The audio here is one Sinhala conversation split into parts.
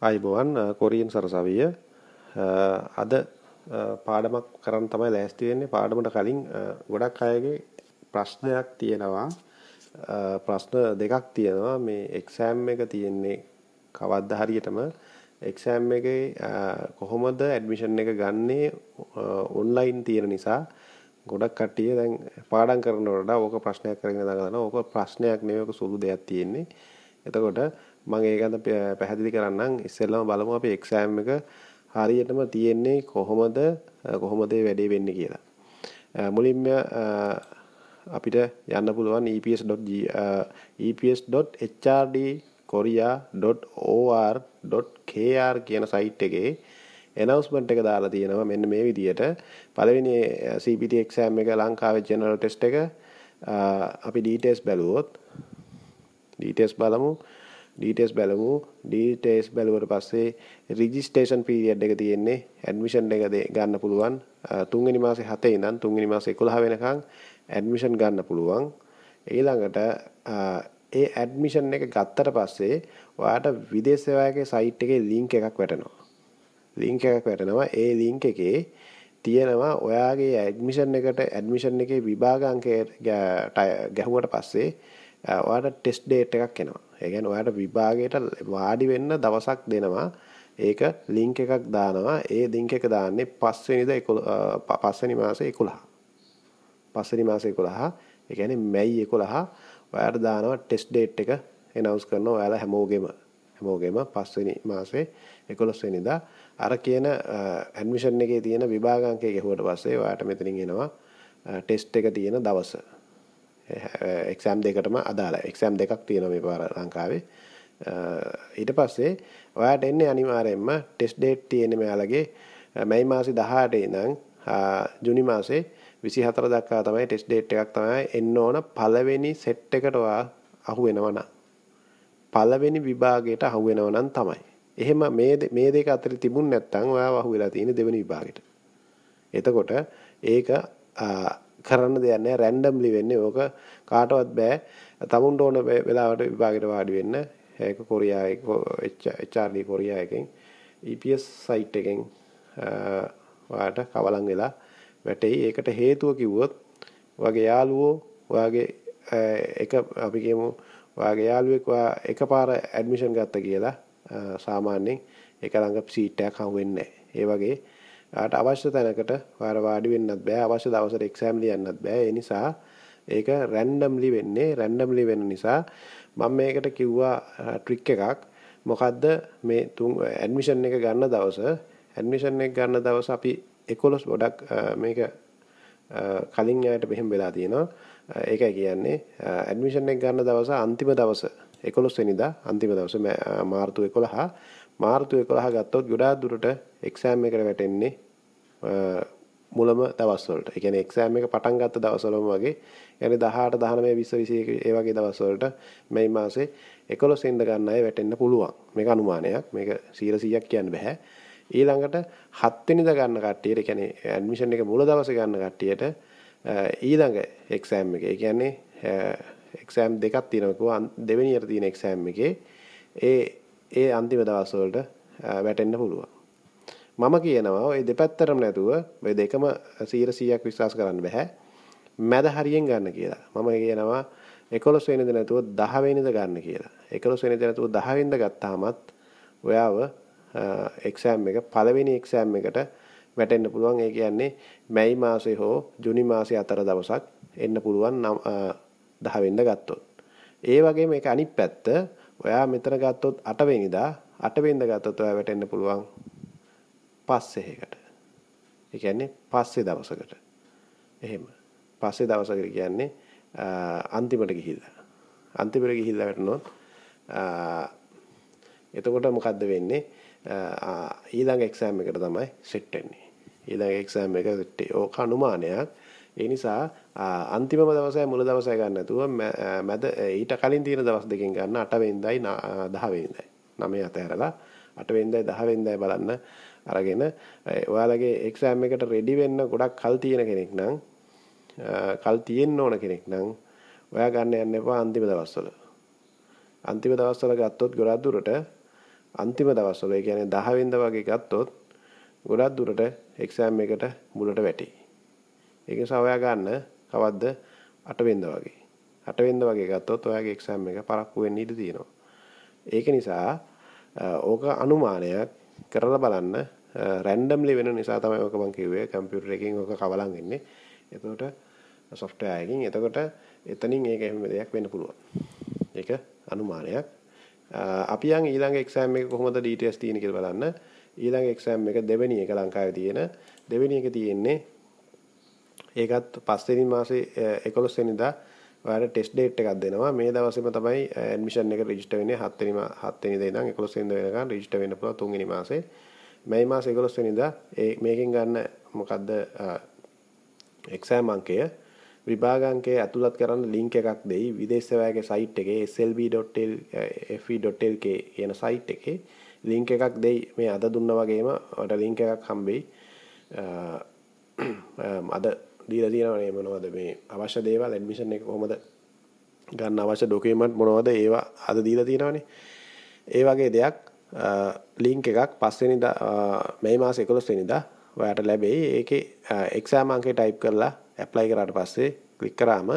ආයිබෝවන් කොරියන් සරසවිය අද පාඩමක් කරන්න තමයි ලෑස්ති වෙන්නේ පාඩමට කලින් ගොඩක් අයගේ ප්‍රශ්නයක් තියෙනවා ප්‍රශ්න දෙකක් තියෙනවා මේ එක්සෑම් එක තියෙන්නේ කවද්ද හරියටම එක්සෑම් එකේ කොහොමද ඇඩ්මිෂන් එක ගන්නේ ඔන්ලයින් තියෙන නිසා ගොඩක් කට්ටිය දැන් පාඩම් කරනකොට ඕක ප්‍රශ්නයක් කරගෙන දාගන්න ඕක ප්‍රශ්නයක් නෙවෙයි ඕක සුළු දෙයක් තියෙන්නේ එතකොට මම ඒක ගැන පැහැදිලි කරන්නම් ඉස්සෙල්ලම බලමු අපි එක්සෑම් එක හරියටම තියෙන්නේ කොහොමද කොහොමද වැඩේ වෙන්නේ කියලා. මුලින්ම අපිට යන්න පුළුවන් eps.eps.hrd.korea.or.kr කියන සයිට් එකේ announcement එක දාලා තියෙනවා මෙන්න මේ විදියට පළවෙනි CPT exam එක ලංකාවේ general test එක අපි details බලුවොත් details බලමු ඩීටේස් බැලමු ඩීටේස් බැලුවට පස්සේ රිජිස්ටේෂන් පීරියඩ් එක තියෙන්නේ ඇඩ්මිෂන් එක ගන්න පුළුවන් තුන්වෙනි මාසේ 7 ඉඳන් තුන්වෙනි මාසේ 11 වෙනකන් ඇඩ්මිෂන් ගන්න පුළුවන් ඊළඟට ඒ ඇඩ්මිෂන් එක ගත්තට පස්සේ ඔයාට විදේශ සේවාවේ සයිට් එකේ ලින්ක් එකක් වැටෙනවා ලින්ක් එකක් වැටෙනවා ඒ ලින්ක් එකේ තියෙනවා ඔයාගේ ඇඩ්මිෂන් එකට ඇඩ්මිෂන් එකේ විභාග අංකය ගැහුවට පස්සේ ඔයාට ටෙස්ට් ඩේට් එකක් එනවා ඒ කියන්නේ ඔයාට විභාගයට වාඩි වෙන්න දවසක් දෙනවා. ඒක ලින්ක් එකක් දානවා. ඒ ලින්ක් එක දාන්නේ 5 වෙනිදා 11 5 වෙනි මාසේ 11. 5 වෙනි මාසේ 11. ඒ කියන්නේ මැයි 11 ඔයාට දානවා ටෙස්ට් ඩේට් එක එනවුස් කරනවා ඔයාලා හැමෝගෙම හැමෝගෙම 5 වෙනි මාසේ 11 වෙනිදා අර කියන ඇඩ්මිෂන් එකේ තියෙන විභාග අංකය ගෙවුවට පස්සේ ඔයාට මෙතනින් එනවා ටෙස්ට් එක තියෙන දවස. එක්සෑම් දෙකටම අදාළ එක්සෑම් දෙකක් තියෙන මේ පාර ලංකාවේ ඊට පස්සේ ඔයාට එන්නේ අනිවාරයෙන්ම ටෙස් ඩේට් තියෙන මෙයාලගේ මැයි මාසි දහට ඉඳං ජුනි මාසේ විසි හතර දක්කා තමයි ටෙස් ඩේට් එකක් තමයි එන්න ඕන පලවෙනි සෙට් එකටවා අහු වෙනවන පලවෙනි විභාගයට අහු වෙනවනන් තමයි එහෙම මේ දෙක අතර තිබුණ නැත්තං ඔයා අහු වෙලා තියෙන දෙවනි විභාගයට එතකොට ඒක කරන්න දෙයක් නැහැ රෑන්ඩම්ලි වෙන්නේ ඕක කාටවත් බෑ තමුන්ට ඕන වෙලාවට විභාගෙට වාඩි වෙන්න ඒක කොරියාවේ HRD කොරියා එකෙන් EPS සයිට් එකෙන් ඔයාට කවලම් වෙලා වැටෙයි ඒකට හේතුව කිව්වොත් ඔයාගේ යාළුවෝ ඔයාගේ එක අපි කියමු ඔයාගේ යාළුවෙක් ඔයා එකපාර ඇඩ්මිෂන් ගත්තා කියලා සාමාන්‍යයෙන් එක ළඟ සීට් එකක් හම් වෙන්නේ නැහැ ඒ වගේ ඔයාට අවශ්‍ය තැනකට ඔයාලා වාඩි වෙන්නත් බෑ අවශ්‍ය දවසට එක්සෑම් ලියන්නත් බෑ ඒ නිසා ඒක රැන්ඩම්ලි වෙන්නේ රැන්ඩම්ලි වෙන නිසා මම මේකට කිව්වා ට්‍රික් එකක් මොකද්ද මේ තුන් ඇඩ්මිෂන් එක ගන්න දවස ඇඩ්මිෂන් එක ගන්න දවස අපි 11 ගොඩක් මේක කලින් යායට මෙහෙම වෙලා තියෙනවා ඒකයි කියන්නේ ඇඩ්මිෂන් එක ගන්න දවස අන්තිම දවස 11 වෙනිදා අන්තිම දවස මාර්තු 11 මාර්තු 11 ගත්තොත් ගොඩාක් දුරට එක්සෑම් එකට වැටෙන්නේ මුලම දවස්වලට එකන එක්ෂෑම් එක පටන් ගත්ත දවසලම වගේ යන දහට දහනමය විස්සවිසයක ඒ වගේ දවස්වලට මෙයි මාසේ එකොලො සෙන්ද ගන්නය වැටෙන්න්න පුළුවන් මේ අනුමානයක් මේක සීරසීයක් කියන්න බැහැ ඊළඟට හත්වනිද ගන්න කට්ටියට එකැන ඇඩමිෂන් එක මුල දවස ගන්න කට්ටියට ඊළඟ එක්ෂෑම් එක කියන්නේ එක්ෂෑම් දෙකත් තියෙනකු දෙවනියට තියෙන එක්ෂෑම් එකේ ඒ ඒ අන්තිම දවස්වලට වැටෙන්න්න පුළුවන් මම කියනවා ඔය දෙපැත්තරම නැතුව ඔය දෙකම 100ක් විශ්වාස කරන්න බෑ. මැද හරියෙන් ගන්න කියලා. මම කියනවා 11 වෙනිද නැතුව 10 වෙනිද ගන්න කියලා. 11 වෙනිද නැතුව 10 වෙනිද ගත්තාමත් ඔයාව එක්සෑම් එක පළවෙනි එක්සෑම් එකට වැටෙන්න පුළුවන්. ඒ කියන්නේ මැයි මාසේ හෝ ජුනි මාසේ අතර දවසක් එන්න පුළුවන් 10 වෙනිද ගත්තොත්. ඒ වගේම ඒක අනිත් පැත්ත ඔයා මෙතන ගත්තොත් 8 වෙනිදා 8 වෙනිද ගත්තොත් ඔයා වැටෙන්න පුළුවන් පස්සෙහකට. ඒ කියන්නේ පස්සේ දවසකට. එහෙම. පස්සේ දවසකට කියන්නේ අන්තිමට ගිහිල්ලා. අන්තිමට ගිහිල්ලා වැටුණොත් එතකොට මොකද්ද වෙන්නේ? ඊළඟ එක්සෑම් එකට තමයි සෙට් වෙන්නේ. ඊළඟ එක්සෑම් එක සෙට් ඒක අනුමානයක්. ඒ නිසා අන්තිම දවසයි මුල දවසයි ගන්න නැතුව මැද ඊට කලින් තියෙන දවස් දෙකෙන් ගන්න 8 වෙනිදායි 10 වෙනිදායි. 9 අතහැරලා 8 වෙනිදායි 10 වෙනිදායි බලන්න අරගෙන ඔයාලගේ එක්සෑම් එකට රෙඩි වෙන්න ගොඩක් කල් තියෙන කෙනෙක් නම් කල් තියෙන්න ඕන කෙනෙක් නම් ඔයා ගන්න යන්න එපා අන්තිම දවස්වල අන්තිම දවස්වල ගත්තොත් ගොඩක් දුරට අන්තිම දවස්වල ඒ කියන්නේ 10 වෙනිදා වගේ ගත්තොත් ගොඩක් දුරට එක්සෑම් එකට මුලට වැටි. ඒක නිසා ඔයා ගන්න කවද්ද 8 වෙනිදා වගේ. 8 වෙනිදා වගේ ගත්තොත් ඔයාගේ එක්සෑම් එක පරක්කු වෙන්න ඉඩ තියෙනවා. ඒක නිසා ඕක අනුමානයක් කරලා බලන්න රැන්ඩම්ලි වෙන නිසා තමයි ඔක මං කිව්වේ කම්පියුටර් එකකින් ඔක කවලම් වෙන්නේ. එතකොට software එකකින් එතකොට එතනින් ඒක එහෙම දෙයක් වෙන්න පුළුවන්. ඒක අනුමානයක්. අපි යන් ඊළඟ එක්සෑම් එක කොහොමද ඩීටේල්ස් තියෙන්නේ කියලා බලන්න. ඊළඟ එක්සෑම් එක දෙවෙනි එක ලංකාවේ තියෙන දෙවෙනි එක තියෙන්නේ ඒකත් පස්වෙනි මාසේ 11 වෙනිදා ඔයාලට ටෙස්ට් ඩේට් එකක් දෙනවා. මේ දවසේම තමයි ඇඩ්මිෂන් එක රෙජිස්ටර් වෙන්නේ 7 වෙනිදා 7 වෙනිදා ඉඳන් 11 වෙනිදා වෙනකන් රෙජිස්ටර් වෙන්න පුළුවන් තුන්වෙනි මාසේ. මැයි මාස 11 වෙනිදා ඒ මේකෙන් ගන්න මොකද්ද එක්සෑම් අංකය විභාග අංකය ඇතුළත් කරන්න ලින්ක් එකක් දෙයි විදේශ සේවාවේ සයිට් එකේ slb.lfe.lk කියන සයිට් එකේ ලින්ක් එකක් දෙයි මේ අද දුන්නා වගේම ඔයාලට ලින්ක් එකක් හම්බෙයි අද දීලා තියෙනවනේ මොනවද මේ අවශ්‍ය දේවල් ඇඩ්මිෂන් එක කොහොමද ගන්න අවශ්‍ය ඩොකියුමන්ට් මොනවද ඒවා අද දීලා තියෙනවනේ ඒ වගේ දෙයක් ලිංක් එකක් පස්වෙනිද මේ මාස එකොළොස්වෙනිදා ඔයාට ලැබෙයි ඒකේ එක්සෑම් අංකේ ටයිප් කරලා ඇප්ලයි කරාට පස්සේ ක්ලික් කරාම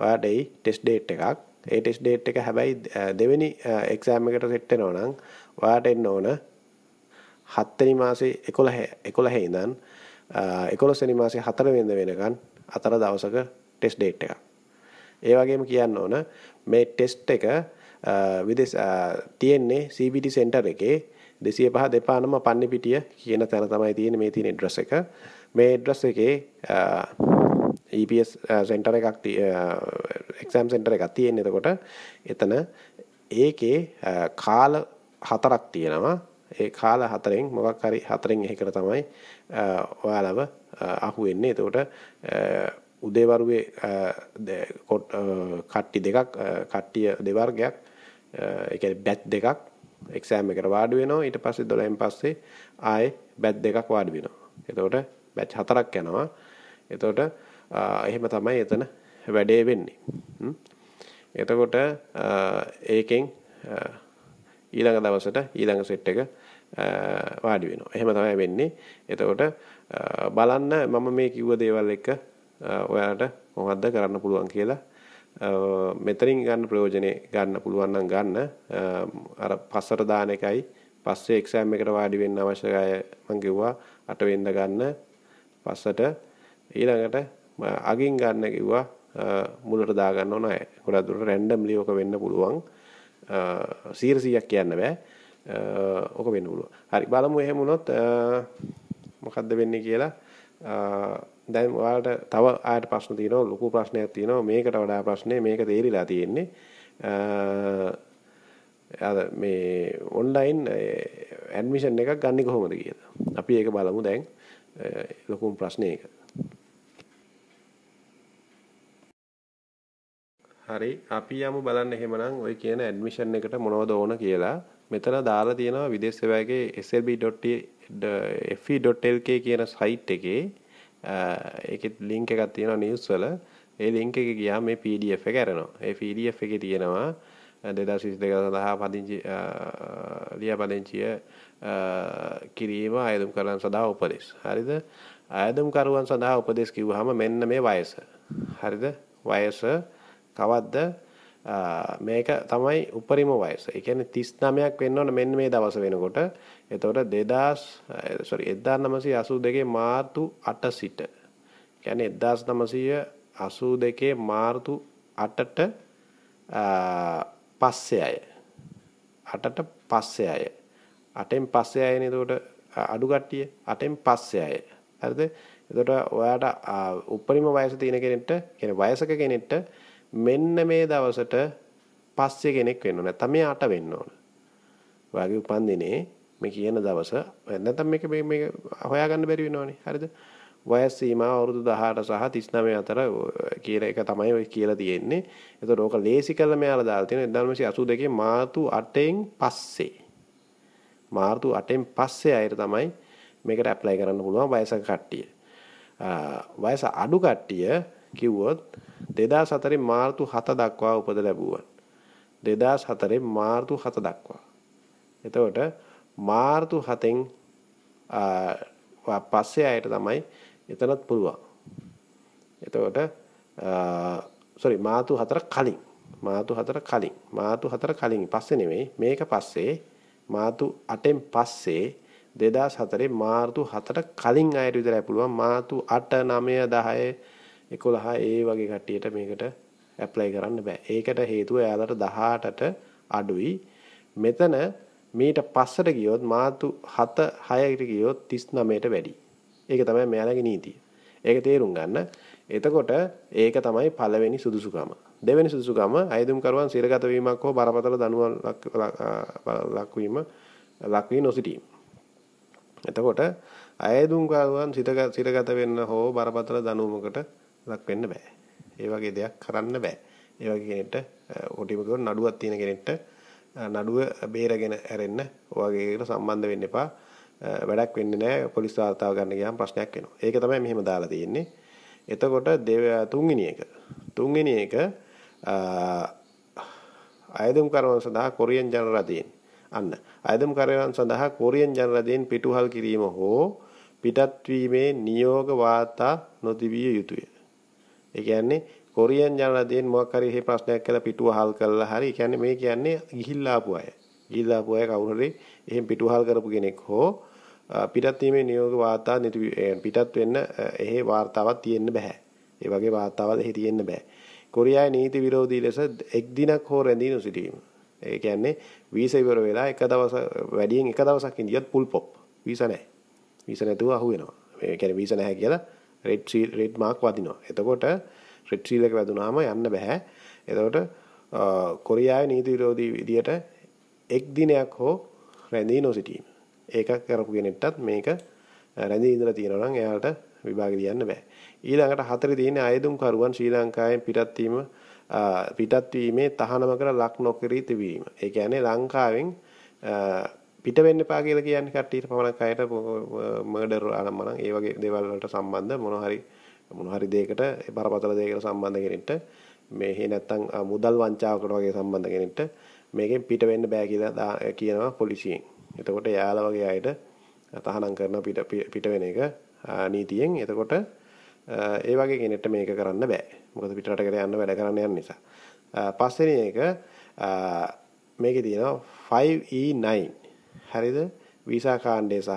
ඔයාට එයි ටෙස්ට් ඩේට් එකක් ඒ ටෙස්ට් ඩේට් එක හැබැයි දෙවෙනි එක්සෑම් එකට සෙට් වෙනවා නම් ඔයාට එන්න ඕන 7 වෙනි මාසේ 11 11 ඉඳන් 11 වෙනි මාසේ 4 වෙනිදා වෙනකන් අතර දවසක ටෙස්ට් ඩේට් එකක්. ඒ වගේම කියන්න ඕන මේ ටෙස්ට් එක විදේශ තියෙන්නේ CBD සෙන්ටර් එකේ 205 දෙපානම පන්නිපිටිය කියන තැන තමයි තියෙන්නේ මේ තියෙන ඇඩ්‍රස් එක. මේ ඇඩ්‍රස් එකේ EPS සෙන්ටර් එකක් එක්සෑම් සෙන්ටර් එකක් තියෙන්නේ. එතකොට එතන ඒකේ කාල හතරක් තියෙනවා. ඒ කාල හතරෙන් මොකක් හරි හතරෙන් එකකට තමයි ඔයාලව අහුවෙන්නේ. එතකොට උදේවරුවේ කට්ටි දෙකක් කට්ටිය දෙවර්ගයක් එක äh, බැත් දෙකක් එක්සෑම් එකට වාඩි වෙනවා ඊට පස්සේ 12න් පස්සේ ආයේ බැත් දෙකක් වාඩි වෙනවා. එතකොට බැච් හතරක් යනවා. එතකොට එහෙම තමයි එතන වැඩේ වෙන්නේ. එතකොට ඒකෙන් ඊළඟ දවසට ඊළඟ සෙට් එක වාඩි වෙනවා. එහෙම තමයි වෙන්නේ. එතකොට බලන්න මම මේ කිව්ව දේවල් එක ඔයාලට මොකද්ද කරන්න පුළුවන් කියලා මෙතනින් ගන්න ප්‍රයෝජනේ ගන්න පුළුවන් නම් ගන්න අර පස්සට දාන එකයි පස්සේ එක්සෑම් එකට වාඩි වෙන්න අවශ්‍යයි මම කිව්වා අට වෙන්න ගන්න පස්සට ඊළඟට අගින් ගන්න කිව්වා මුලට දා ගන්න ඕන අය ගොඩක් දුරට රැන්ඩම්ලි ඔක වෙන්න පුළුවන් 100ක් කියන්න බෑ ඔක වෙන්න පුළුවන් හරි බලමු එහෙම වුණොත් මොකද්ද වෙන්නේ කියලා දැන් ඔයාලට තව ආයෙත් ප්‍රශ්න තියෙනවා ලොකු ප්‍රශ්නයක් තියෙනවා මේකට වඩා ප්‍රශ්නේ මේක තේරිලා තියෙන්නේ අද මේ ඔන්ලයින් ඇඩ්මිෂන් එකක් ගන්න කොහොමද කියලා. අපි ඒක බලමු දැන් ලොකුම ප්‍රශ්නේ ඒක. හරි අපි යමු බලන්න එහෙමනම් ওই කියන ඇඩ්මිෂන් එකට මොනවද ඕන කියලා. මෙතන දාලා තියෙනවා විදේශ සේවයගේ slb.fe.lk කියන සයිට් එකේ ඒකෙත් ලිංක් එකක් තියෙනවා නිවුස් වල. ඒ ලින්ක් එක ගියා මේ PDF එක ඇරෙනවා. ඒ PDF එකේ තියෙනවා 2022 සඳහා පදිංචි ලියාපදිංචිය කිරීම ආයතම් කරන සඳහා උපදෙස්. හරිද? ආයතම් කරුවන් සඳහා උපදෙස් කිව්වහම මෙන්න මේ වයස. හරිද? වයස කවද්ද මේක තමයි උපරිම වයස. ඒ කියන්නේ 39ක් වෙන්න ඕන මෙන්න මේ දවස වෙනකොට. එතකොට 2000 sorry 1982 මාර්තු 8 සිට කියන්නේ 1982 මාර්තු 8ට පස්සේ අය 8ට පස්සේ අය 8න් පස්සේ අයනේ එතකොට අඩු කට්ටිය 8න් පස්සේ අය හරිද එතකොට ඔයාට උපරිම වයස තියෙන කෙනෙක්ට කියන්නේ වයසක කෙනෙක්ට මෙන්න මේ දවසට පස්සේ කෙනෙක් වෙන්න ඕන නැත්නම් මේ 8 වෙන්න ඕන ඔයාගේ උපන්දිනේ මේ කියන දවස නැත්නම් මේක මේ මේ හොයාගන්න බැරි වෙනවනේ හරිද වයස් සීමාව අවුරුදු 18 සහ 39 අතර කියන එක තමයි ඔය කියලා තියෙන්නේ එතකොට ඕක ලේසි කරලා මෙයාලා දාලා තියෙනවා 1982 මාර්තු 8න් පස්සේ මාර්තු 8න් පස්සේ අයර තමයි මේකට ඇප්ලයි කරන්න පුළුවන් වයසක කට්ටිය වයස අඩු කට්ටිය කිව්වොත් 2004 මාර්තු 7 දක්වා උපත ලැබුවා 2004 මාර්තු 7 දක්වා එතකොට මාර්තු 7න් පස්සේ අයට තමයි එතනත් පුළුවන්. එතකොට සොරි මාතු 4 කලින් මාතු 4 කලින් මාතු 4 කලින් පස්සේ නෙමෙයි මේක පස්සේ මාතු 8න් පස්සේ 2004 මාර්තු 7ට කලින් අයට විතරයි පුළුවන් මාතු 8 9 10 11 ඒ වගේ කට්ටියට මේකට ඇප්ලයි කරන්න බෑ. ඒකට හේතුව එයාලට 18ට අඩුයි. මෙතන මීට පස්සට ගියොත් මාතු 7 6කට ගියොත් 39ට වැඩි. ඒක තමයි මෙයාලගේ නීතිය. ඒක තේරුම් ගන්න. එතකොට ඒක තමයි පළවෙනි සුදුසුකම. දෙවෙනි සුදුසුකම අයදුම්කරුවන් සිරගත වීමක් හෝ බරපතල දනුවම් ලක්වීම ලක්වී නොසිටීම. එතකොට අයදුම්කරුවන් සිරගත වෙන්න හෝ බරපතල දනුවමකට ලක් වෙන්න බෑ. ඒ වගේ දෙයක් කරන්න බෑ. ඒ වගේ කෙනෙක්ට ඔටිම කරන නඩුවක් තියෙන කෙනෙක්ට නඩුව බේරගෙන ඇරෙන්න වගේට සම්බන්ධ වෙන්න එපා වැඩක් වෙන්න නෑ පොලිස් වාර්තාව ගන්න ගියාම ප්‍රශ්නයක් වෙනවා. ඒක තමයි මෙහෙම දාලා තියෙන්නේ. එතකොට දෙව තුන්වෙනි එක. තුන්වෙනි එක අයදුම් කරවන සඳහා කොරියන් ජනරදයෙන් අන්න අයදුම් කරවන සඳහා කොරියන් ජනරදයෙන් පිටුහල් කිරීම හෝ පිටත් වීමේ නියෝග වාර්තා නොතිබිය යුතුය. ඒ කියන්නේ කොරියන් ජනදීන් මොකක් හරි මේ ප්‍රශ්නයක් කියලා පිටුව හල් කළා හරි කියන්නේ මේ කියන්නේ ගිහිල්ලා ආපු අය. ගිහිල්ලා ආපු අය කවුරු හරි එහෙන් පිටුව හල් කරපු කෙනෙක් හෝ පිටත් වීමේ නියෝග වාර්තා පිටත් වෙන්න එහෙ වාර්තාවක් තියෙන්න බෑ. ඒ වගේ වාර්තාවක් එහෙ තියෙන්න බෑ. කොරියාවේ නීති විරෝධී ලෙස එක් දිනක් හෝ රැඳී නොසිටීම. ඒ කියන්නේ වීසා ඉවර වෙලා එක දවස වැඩියෙන් එක දවසක් ඉඳියත් ফুল පොප් වීසා නැහැ. වීසා නැතුව අහු වෙනවා. මේ කියන්නේ වීසා නැහැ කියලා රෙඩ් සීල් රෙඩ් මාක් වදිනවා. එතකොට රෙට්‍රීල් එක වැදුනාම යන්න බෑ. එතකොට කොරියාවේ නීති විරෝධී විදියට එක් දිනයක් හෝ රැඳී නොසිටීම. ඒක කරපු කෙනෙක්ටත් මේක රැඳී ඉඳලා තියෙනවා නම් එයාට විභාග ලියන්න බෑ. ඊළඟට හතරේ තියෙන්නේ අයදුම් කරුවන් ශ්‍රී ලංකාවෙන් පිටත් වීම පිටත් වීමේ තහනම කර ලක් නොකරී තිබීම. ඒ කියන්නේ ලංකාවෙන් පිට වෙන්න එපා කියලා කියන්නේ කට්ටියට පමණක් අයට මර්ඩර් ආනම්මනම් ඒ වගේ දේවල් වලට සම්බන්ධ මොනවා හරි මොනහරි දෙයකට බරපතල දෙයකට සම්බන්ධ කෙනෙක්ට මේ නැත්තම් මුදල් වංචාවකට වගේ සම්බන්ධ කෙනෙක්ට මේකෙන් පිට වෙන්න බෑ කියලා කියනවා පොලිසියෙන්. එතකොට යාලා වගේ අයට තහනම් කරන පිට පිට වෙන එක නීතියෙන්. එතකොට ඒ වගේ කෙනෙක්ට මේක කරන්න බෑ. මොකද පිට රටකට යන්න වැඩ කරන්න යන නිසා. පස්වෙනි එක මේකේ තියෙනවා 5E9. E හරිද? වීසා කාණ්ඩය සහ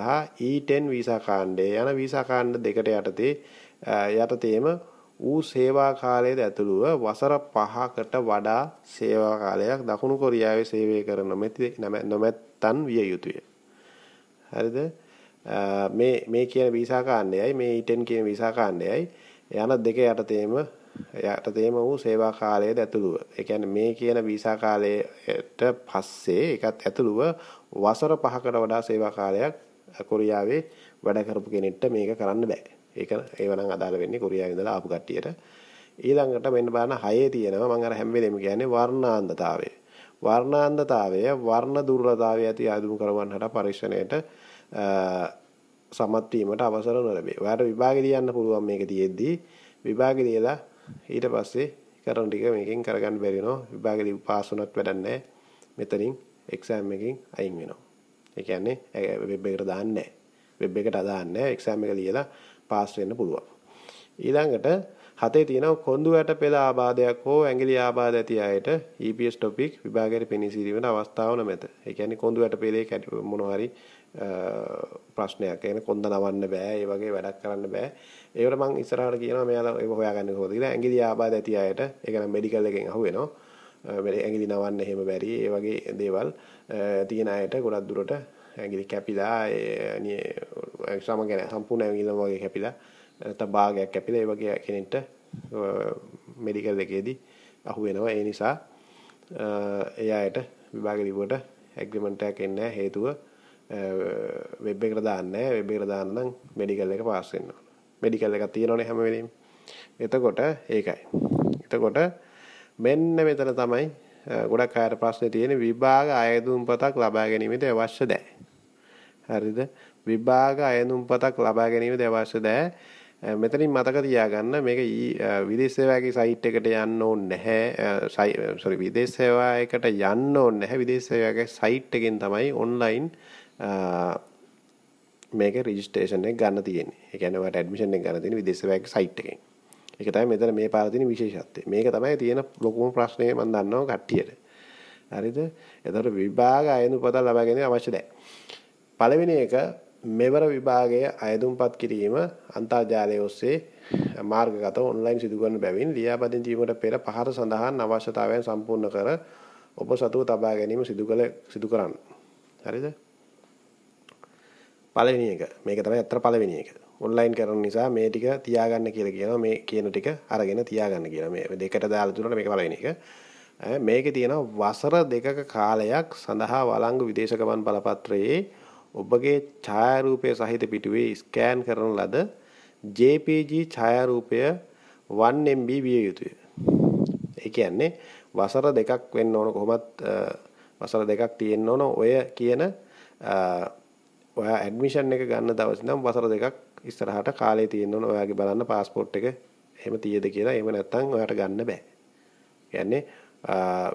E10 වීසා කාණ්ඩය යන වීසා කාණ්ඩ දෙකට යටතේ යටතේම ඌ සේවා කාලයේද ඇතුළුව වසර 5කට වඩා සේවා කාලයක් දකුණු කොරියාවේ සේවය කරන නොමැත්තන් විය යුතුය. හරිද? මේ මේ කියන වීසා කාණ්ඩයයි මේ ඊටෙන් කියන වීසා කාණ්ඩයයි යන දෙක යටතේම යටතේම වූ සේවා කාලයේද ඇතුළුව. ඒ කියන්නේ මේ කියන වීසා කාලයට පස්සේ ඒකත් ඇතුළුව වසර 5කට වඩා සේවා කාලයක් කොරියාවේ වැඩ කරපු කෙනෙක්ට මේක කරන්න බෑ. ඒක ඒවනම් අදාළ වෙන්නේ කොරියාව ඉඳලා ආපු කට්ටියට. ඊළඟට මෙන්න බලන්න හයේ තියෙනවා මම අර හැම වෙලෙම කියන්නේ වර්ණාන්දතාවය. වර්ණාන්දතාවය වර්ණ දුර්වලතාවය ඇති ආදුම් කරවන්නට පරීක්ෂණයට සමත් වීමට අවසර නොලැබේ. ඔයාලට විභාගෙ ලියන්න පුළුවන් මේක තියෙද්දි විභාගෙ ලියලා ඊට පස්සේ කරන ටික මේකෙන් කරගන්න බැරි වෙනවා. විභාගෙ පාස් වුණත් වැඩක් නැහැ. මෙතනින් එක්සෑම් එකකින් අයින් වෙනවා. ඒ කියන්නේ වෙබ් එකට දාන්නේ නැහැ. වෙබ් එකට දාන්නේ නැහැ. එක්සෑම් එක ලියලා පාස් වෙන්න පුළුවන්. ඊළඟට හතේ තියෙනවා කොඳු වැට පෙළ ආබාධයක් හෝ ඇඟිලි ආබාධ ඇති අයට EPS topic විභාගයට පෙනී සිටීමේ අවස්ථාව නැත. ඒ කියන්නේ කොඳු වැට පෙළේ මොනවා හරි ප්‍රශ්නයක්. එන කොන්ද නවන්න බෑ. ඒ වගේ වැඩක් කරන්න බෑ. ඒවට මම ඉස්සරහට කියනවා මෙයාලා ඒක හොයාගන්න කොහොමද කියලා. ඇඟිලි ආබාධ ඇති අයට ඒක නම් මෙඩිකල් එකෙන් අහුවෙනවා. ඇඟිලි නවන්න එහෙම බැරි. ඒ වගේ දේවල් තියෙන අයට ගොඩක් දුරට ඇගිලි කැපිලා සම ගැන සම්පූර්ණ ඇගිල්ල වගේ කැපිලා ඇත භාගයක් කැපිලා ඒ වගේ කෙනෙට මෙඩිකල් එකේදී අහු වෙනවා ඒ නිසා එයායට විභාග ලිපුවට ඇග්‍රිමන්ටයක් එන්න හේතුව වෙබ් එකට දාන්න වෙබ් එකට දාන්න නම් මෙඩිකල් එක පාස් වෙන්න ඕන. මෙඩිකල් එකක් තියෙනවනේ හැම වෙලෙම. එතකොට ඒකයි. එතකොට මෙන්න මෙතන තමයි ගොඩක් අයට ප්‍රශ්නේ තියෙන්නේ විභාග ආයතන පතක් ලබා ගැනීමට අවශ්‍ය දෑ. හරිද විභාග අයනුම්පතක් ලබා ගැනීම අවශ්‍යද මෙතනින් මතක තියාගන්න මේක විදේශ සේවාවේ සයිට් එකට යන්න ඕනේ නැහැ සෝරි විදේශ සේවාවකට යන්න ඕනේ නැහැ විදේශ සේවාවේ සයිට් එකෙන් තමයි ඔන්ලයින් මේක රෙජිස්ට්‍රේෂන් එක ගන්න තියෙන්නේ. ඒ කියන්නේ ඔයාලට ඇඩ්මිෂන් එක ගන්න තියෙන්නේ විදේශ සේවාවේ සයිට් එකෙන්. ඒක තමයි මෙතන මේ පාර තියෙන විශේෂත්වය. මේක තමයි තියෙන ලොකුම ප්‍රශ්නේ මම දන්නවා කට්ටියට. හරිද? එතකොට විභාග අයනුපත ලබා ගැනීම අවශ්‍ය නැහැ. පළවෙනි එක මෙවර විභාගය අයදුම්පත් කිරීම අන්තර්ජාලය ඔස්සේ මාර්ගගත ඔන්ලයින් සිදුකරන බැවින් ලියාපදිංචීමට පෙර පහර සඳහන් අවශ්‍යතාවයන් සම්පූර්ණ කර ඔබ සතුව තබා ගැනීම සිදු කළ සිදු කරන්න. හරිද? පළවෙනි එක. මේක තමයි අත්‍තර පළවෙනි එක. ඔන්ලයින් කරන නිසා මේ ටික තියාගන්න කියලා කියනවා මේ කියන ටික අරගෙන තියාගන්න කියලා. මේ දෙකට දාලා දුන්නා මේක පළවෙනි එක. මේකේ තියෙනවා වසර දෙකක කාලයක් සඳහා වළංගු විදේශ ගමන් බලපත්‍රයේ ඔබගේ ඡායාරූපය සහිත පිටුවේ ස්කෑන් කරන ලද JPG ඡායාරූපය 1MB විය යුතුය. ඒ කියන්නේ වසර දෙකක් වෙන්න ඕන කොහොමත් වසර දෙකක් තියෙන්න ඕන ඔය කියන ඔයා ඇඩ්මිෂන් එක ගන්න දවස් ඉඳන් වසර දෙකක් ඉස්සරහට කාලේ තියෙන්න ඕන ඔයාගේ බලන්න પાස්පෝර්ට් එක එහෙම තියද කියලා එහෙම නැත්නම් ඔයාට ගන්න බෑ. කියන්නේ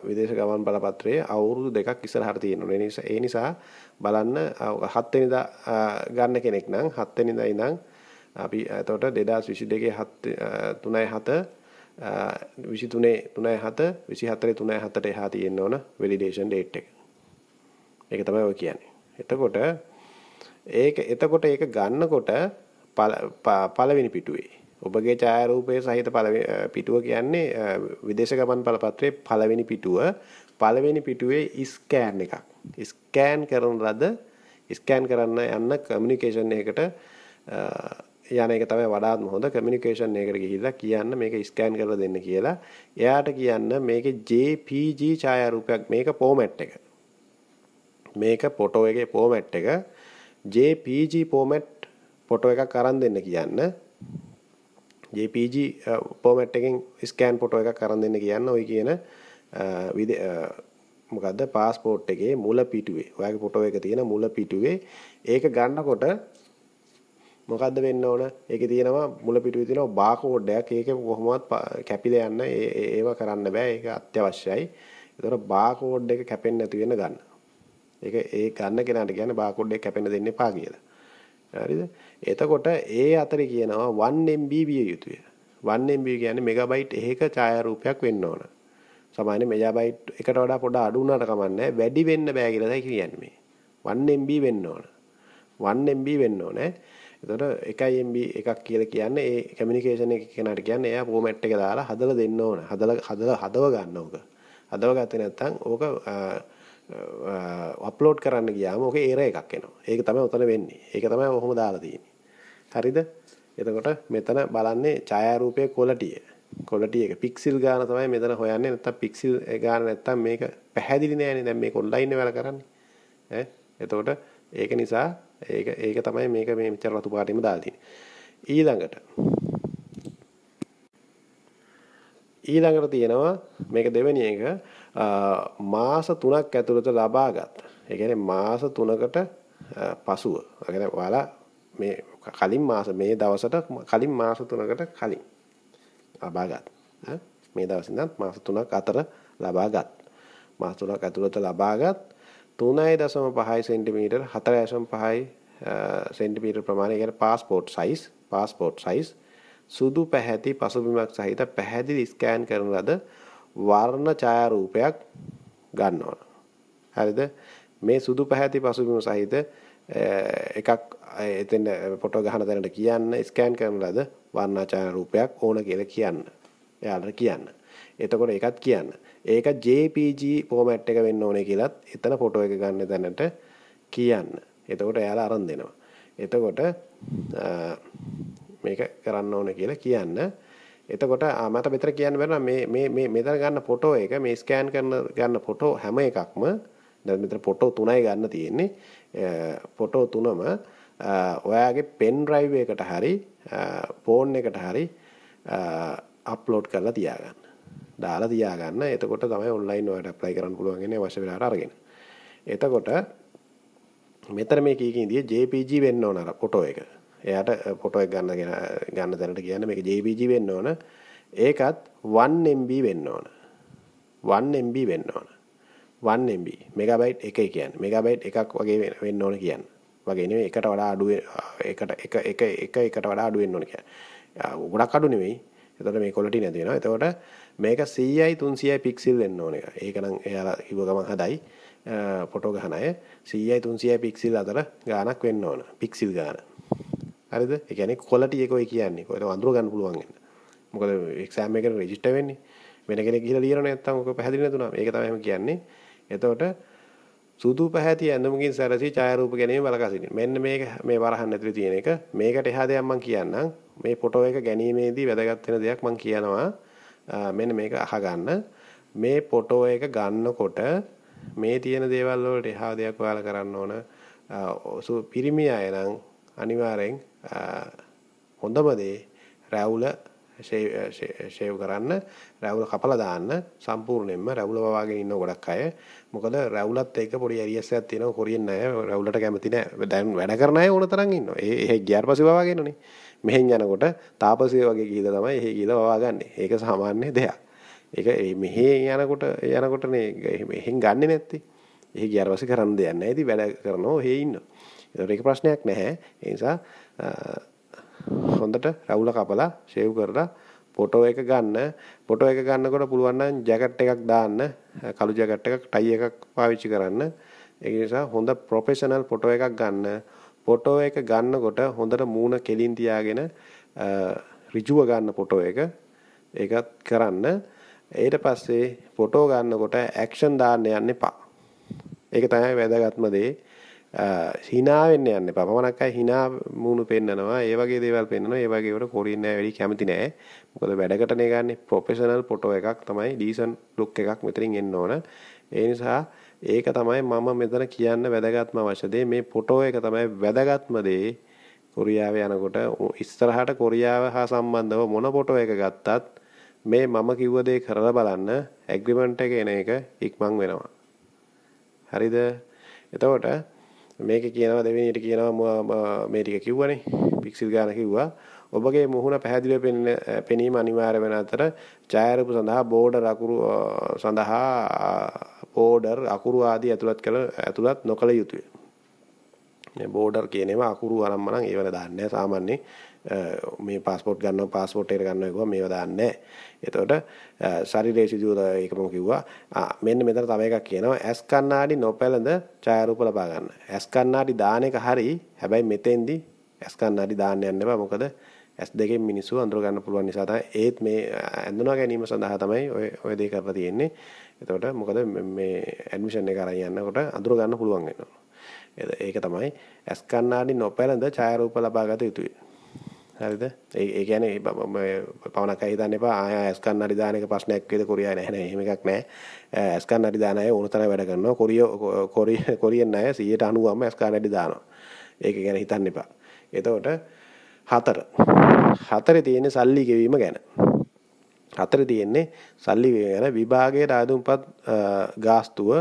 විදේශ ගමන් බලපත්‍රයේ අවුරුදු දෙකක් ඉස්සරහට තියෙනවා. ඒ නිසා ඒ නිසා බලන්න 7 වෙනිදා ගන්න කෙනෙක් නම් 7 වෙනිදා ඉඳන් අපි එතකොට 2022 7 3.7 විසිතුනේ තුනයි හත විසිහතරේ තුනයි හතට එහා තියෙන්න ඕන වෙලිඩේෂන් ඩේට් එක. ඒක තමයි ඔය කියන්නේ. එතකොට ඒක එතකොට ඒක ගන්නකොට පළවෙනි පිටුවේ ඔබගේ ඡායාරූපයේ සහිත පිටුව කියන්නේ විදේශ ගමන් පළපත්‍රයේ පළවෙනි පිටුව. පළවෙනි පිටුවේ ස්කෑන් එකක්. ස්කෑන් කරන ලද ස්කෑන් කරන්න යන්න කමියුනිකේෂන් එකකට යන එක තමයි වඩාත්ම හොඳ කමියුනිකේෂන් එකකට ගිහිල්ලා කියන්න මේක ස්කෑන් කරලා දෙන්න කියලා. එයාට කියන්න මේකේ JPG ඡායාරූපයක් මේක ෆෝමැට් එක. මේක ෆොටෝ එකේ ෆෝමැට් එක JPG ෆෝමැට් ෆොටෝ එකක් අරන් දෙන්න කියන්න. JPG පෝමට් එකෙන් ස්කෑන් පොටෝ එකක් අරන් දෙන්න කියන්න ඔය කියන මොකද්ද පාස්පෝට් එකේ මුල පිටුවේ ඔයාගේ ෆොටෝ එක තියෙන මුල පිටුවේ ඒක ගන්නකොට මොකද්ද වෙන්න ඕන ඒකේ තියෙනවා මුල පිටුවේ තියෙනවා බාකෝඩ් එකක් ඒක කොහොමවත් කැපිලා යන්න ඒව කරන්න බෑ ඒක අත්‍යවශ්‍යයි ඒතකොට බාකෝඩ් එක කැපෙන්නේ නැති වෙන ගන්න ඒක ඒ ගන්න කෙනාට කියන්නේ බාකෝඩ් එක කැපෙන්න දෙන්න එපා කියලා හරිද එතකොට ඒ අතරේ කියනවා 1 MB විය යුතුය. 1 MB කියන්නේ මෙගාබයිට් එකක ඡායාරූපයක් වෙන්න ඕන. සාමාන්‍ය මෙගාබයිට් එකට වඩා පොඩ අඩු වුණාට කමන්නේ වැඩි වෙන්න බෑ කියලා තමයි කියන්නේ. 1 MB වෙන්න ඕන. 1 MB වෙන්න ඕනේ. එතකොට 1 MB එකක් කියලා කියන්නේ ඒ කමියුනිකේෂන් එක කෙනාට කියන්නේ එයා ෆෝමැට් එක දාලා හදලා දෙන්න ඕන. හදලා හදලා හදව ගන්න ඕක. හදව ගත්තේ නැත්නම් ඕක අප්ලෝඩ් කරන්න ගියාම ඕකේ එරර් එකක් එනවා. ඒක තමයි උතන වෙන්නේ. ඒක තමයි ඔහොම දාලා තියෙන්නේ. හරිද එතකොට මෙතන බලන්නේ ඡායාරූපයේ quality quality එක පික්සල් ගාන තමයි මෙතන හොයන්නේ නැත්තම් පික්සල් ගාන නැත්තම් මේක පැහැදිලි නෑනේ දැන් මේක ඔන්ලයින් වල කරන්නේ ඈ එතකොට ඒක නිසා ඒක ඒක තමයි මේක මේ මෙච්චර රතු පාටින්ම දාලා තියෙන්නේ ඊළඟට ඊළඟට තියෙනවා මේක දෙවෙනි එක මාස 3ක් ඇතුළත ලබාගත් ඒ කියන්නේ මාස 3කට පසුව ඒ කියන්නේ ඔයාලා මේ කලින් මාස මේ දවසට කලින් මාස 3කට කලින් ලබාගත් මේ දවස් ඉඳන් මාස 3ක් අතර ලබාගත් මාස 3ක් ඇතුළත ලබාගත් 3.5 සෙන්ටිමීටර් 4.5 සෙන්ටිමීටර් ප්‍රමාණය කියන්නේ પાස්පෝර්ට් සයිස් પાස්පෝර්ට් සයිස් සුදු පැහැති පසුබිමක් සහිත පැහැදිලි ස්කෑන් කරන ලද වර්ණ ඡායාරූපයක් ගන්න ඕන. හරිද? මේ සුදු පැහැති පසුබිම සහිත එකක් එතෙන් පොට ගහන තැනට කියන්න ස්කෑන් කරන ලද වර්ණාචාන රූපයක් ඕන කියල කියන්න යාලට කියන්න එතකොට එකත් කියන්න ඒක ජPG පෝමැට් එක වෙන්න ඕනේ කියලත් එතන පොටෝ එක ගන්න තැනට කියන්න එතකොට එයාලා අරන් දෙනවා එතකොට මේක කරන්න ඕන කියලා කියන්න එතකොට මට මෙතර කියන්න වෙන මේ මෙතර ගන්න පොටෝ එක මේ ස්කෑන් කරන ගන්න පොටෝ හැම එකක්ම දැ මෙතර පොටෝ තුනයි ගන්න තියෙන්නේ පොටෝ තුනම ඔයාගේ පෙන්රයිව් එකට හරි ෆෝන් එකට හරි අප්ලෝඩ් කරලා තියාගන්න දාලා තියාගන්න එතකොට තමයි ඔන්ලයින් ඔයාලට ඇප්ලයි කරන්න පුළුවන්ගෙන අවශ්‍ය වෙලාවට අරගෙන එතකොට මෙතන මේ කීකින් දිය JPG වෙන්න ඕන අර ෆොටෝ එක එයාට ෆොටෝ එක ගන්න ගන්න තැනට කියන්නේ මේක JPG වෙන්න ඕන ඒකත් 1MB වෙන්න ඕන 1MB වෙන්න ඕන 1MB මෙගබයිට් එකයි කියන්නේ මෙගබයිට් එකක් වගේ වෙන්න ඕන කියන්නේ වගේ නෙවෙයි එකට වඩා අඩු එකට එක එක එක එකට වඩා අඩු වෙන්න ඕන කියන්නේ. ගොඩක් අඩු නෙවෙයි. එතකොට මේ quality නැති වෙනවා. එතකොට මේක 100යි 300යි පික්සල් වෙන්න ඕන එක. ඒකනම් එයාලා කිව්ව ගමන් හදයි. ෆොටෝ ගන්න අය 100යි 300යි පික්සල් අතර ගාණක් වෙන්න ඕන. පික්සල් ගාණ. හරිද? ඒ කියන්නේ quality එක ඔය කියන්නේ. ඔය වඳුර ගන්න පුළුවන් වෙන්න. මොකද එක්සෑම් එකට රෙජිස්ටර් වෙන්නේ. වෙන කෙනෙක් ගිහලා ලියනවනේ නැත්තම් ඔක පැහැදිලි නැතුණා. ඒක තමයි මම කියන්නේ. එතකොට සුදු පැහැති ඇඳමකින් සැරසී ඡායාරූප ගැනීම බලකා සිටින. මෙන්න මේක මේ වරහන් ඇතුලේ තියෙන එක. මේකට එහා දෙයක් මම කියන්නම්. මේ ෆොටෝ එක ගැනීමේදී වැදගත් වෙන දෙයක් මම කියනවා. මෙන්න මේක අහගන්න. මේ ෆොටෝ එක ගන්නකොට මේ තියෙන දේවල් වලට එහා දෙයක් ඔයාලා කරන්න ඕන. පිරිමි අය නම් අනිවාර්යෙන් හොඳම දේ රැවුල ෂේව් කරන්න රැවුල කපලා දාන්න සම්පූර්ණයෙන්ම රැවුල වවාගෙන ඉන්න ගොඩක් අය. මොකද රැවුලත් එක පොඩි ඇරියස් එකක් තියෙනවා හොරියන්නේ නැහැ. රැවුලට කැමති නැහැ. දැන් වැඩ කරන අය ඕන තරම් ඉන්නවා. ඒ එහෙ ගියාට පස්සේ වවාගෙනනේ. මෙහෙන් යනකොට තාපසය වගේ කීද තමයි එහෙ කීද වවාගන්නේ. ඒක සාමාන්‍ය දෙයක්. ඒක මෙහෙ යනකොට යනකොටනේ එහෙන් ගන්නෙ නැත්තේ. එහෙ ගියාට පස්සේ කරන්න දෙයක් නැහැ. ඉතින් වැඩ කරනවා එහෙ ඉන්නවා. ඒක ප්‍රශ්නයක් නැහැ. ඒ නිසා හොඳට රවුල කපලා ෂේව් කරලා ෆොටෝ එක ගන්න ෆොටෝ එක ගන්නකොට පුළුවන් නම් ජැකට් එකක් දාන්න කළු ජැකට් එකක් ටයි එකක් පාවිච්චි කරන්න ඒ නිසා හොඳ ප්‍රොෆෙෂනල් ෆොටෝ එකක් ගන්න ෆොටෝ එක ගන්නකොට හොඳට මූණ කෙලින් තියාගෙන ඍජුව ගන්න ෆොටෝ එක ඒකත් කරන්න ඊට පස්සේ ෆොටෝ ගන්නකොට ඇක්ෂන් දාන්න යන්න එපා ඒක තමයි වැදගත්ම දේ හිනාවෙන්න යන්න පමණක් අයි හිනා මූුණු පෙන්න්නනවා ඒවගේ දේවල් පෙන්න්නන ඒවගේට කොරින්න වැඩි කැමති නෑ මොකද වැඩකටනය ගන්න පොෆෙෂනල් පොටෝ එකක් තමයි ඩීසන් ලොක් එකක් මෙතරින් එන්න ඕන ඒ නිසා ඒක තමයි මම මෙතන කියන්න වැදගත්ම වශදේ මේ පොටෝ එක තමයි වැදගත්මදේ කොරියාව යනකොට ඉස්තරහට කොරියාව හා සම්බන්ධව මොන පොටෝ එක ගත්තත් මේ මම කිව්වදේ කරලා බලන්න ඇග්‍රිමන්ට් එක එන එක ඉක්මං වෙනවා හරිද එතකොට මේක කියනවා දෙවෙනියට කියනවා මේ ටික කිව්වනේ පික්සල් ගාන කිව්වා ඔබගේ මුහුණ පැහැදිලිව පෙනීම අනිවාර්ය වෙන අතර ඡායාරූප සඳහා බෝඩර් අකුරු සඳහා බෝඩර් අකුරු ආදී ඇතුළත් කළ ඇතුළත් නොකළ යුතුය මේ බෝඩර් කියන ඒවා අකුරු අරන් මනම් ඒවල දාන්නේ සාමාන්‍යයෙන් මේ පාස්පෝට් ගන්න පාස්පෝට් එකට ගන්න කිව්වා මේව දාන්නේ එතකොට ශරීරයේ සිදුවන එකම කිව්වා මෙන්න මෙතන තව එකක් කියනවා ඇස් කණ්ණාඩි නොපැළඳ ඡායාරූප ලබා ගන්න. ඇස් කණ්ණාඩි දාන එක හරි. හැබැයි මෙතෙන්දි ඇස් කණ්ණාඩි දාන්න යන්න එපා. මොකද ඇස් දෙකෙන් මිනිස්සු අඳුර ගන්න පුළුවන් නිසා තමයි ඒත් මේ ඇඳුනා ගැනීම සඳහා තමයි ඔය ඔය දේ කරලා තියෙන්නේ. එතකොට මොකද මේ ඇඩ්මිෂන් එක අරන් යනකොට අඳුර ගන්න පුළුවන් වෙනවා. ඒක තමයි ඇස් කණ්ණාඩි නොපැළඳ ඡායාරූප ලබා ගත යුතුයි. හරිද ඒ ගැන පවනක් හිතන්න එපා ඇස්කන් අරිධානක ප්‍රශ්නයක් වෙද කොරිය නැහැන හෙම එකක් නෑ ඇස්කන් අරිධානය ඕනතන වැඩ කරන්න කොරිය කොරි කොරියෙන් අය සියට අනුවම ඇස්කා නැඩි දානවා ඒක ගැන හිතන්න එපා එතවට හතර හතර තියෙන සල්ලි ගෙවීම ගැන හතර තියෙන්නේ සල්ලි ගැන විභාගයේ රාදුම්පත් ගාස්තුව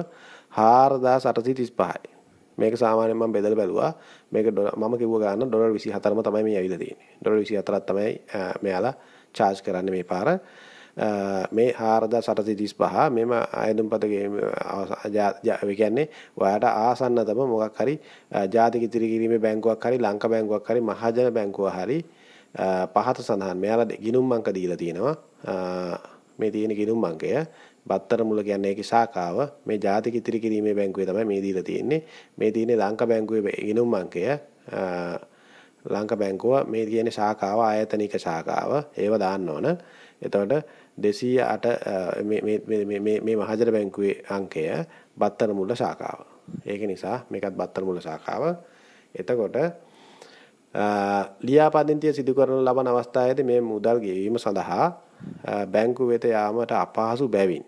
හාරදා සටසි තිස් පහයි මේක සාමාන්‍යයෙන් මම බෙදලා බැලුවා. මේක මම කිව්ව ගාන ඩොලර් 24ම තමයි මේ ඇවිල්ලා තියෙන්නේ. ඩොලර් 24ක් තමයි මෙයාලා charge කරන්නේ මේ පාර. මේ 4835 මෙම අයදුම්පතගේ ඒ කියන්නේ ඔයාට ආසන්නතම මොකක් හරි ජාතික ඉතිරි කිරීමේ බැංකුවක් හරි ලංකා බැංකුවක් හරි මහජන බැංකුව හරි පහත සඳහන් මෙයාලා ගිණුම් අංක දීලා තියෙනවා. මේ තියෙන ගිණුම් අංකය බත්තර මුල කියන්නේ ඒකේ ශාඛාව මේ ජාතික ඉතිරි කිරීමේ බැංකුවේ තමයි මේ දීලා තියෙන්නේ මේ තියෙන්නේ ලංකා බැංකුවේ ඉගෙනුම් අංකය ලංකා බැංකුව මේ කියන්නේ ශාඛාව ආයතනික ශාඛාව ඒව දාන්න ඕන එතකොට 208 මේ මේ මේ මහජන බැංකුවේ අංකය බත්තර මුල ශාඛාව ඒක නිසා මේකත් බත්තර මුල ශාඛාව එතකොට ලියාපදිංචිය සිදු කරන ලබන අවස්ථාවේදී මේ මුදල් ගෙවීම සඳහා බැංකු වෙත යාමට අපහසු බැවින්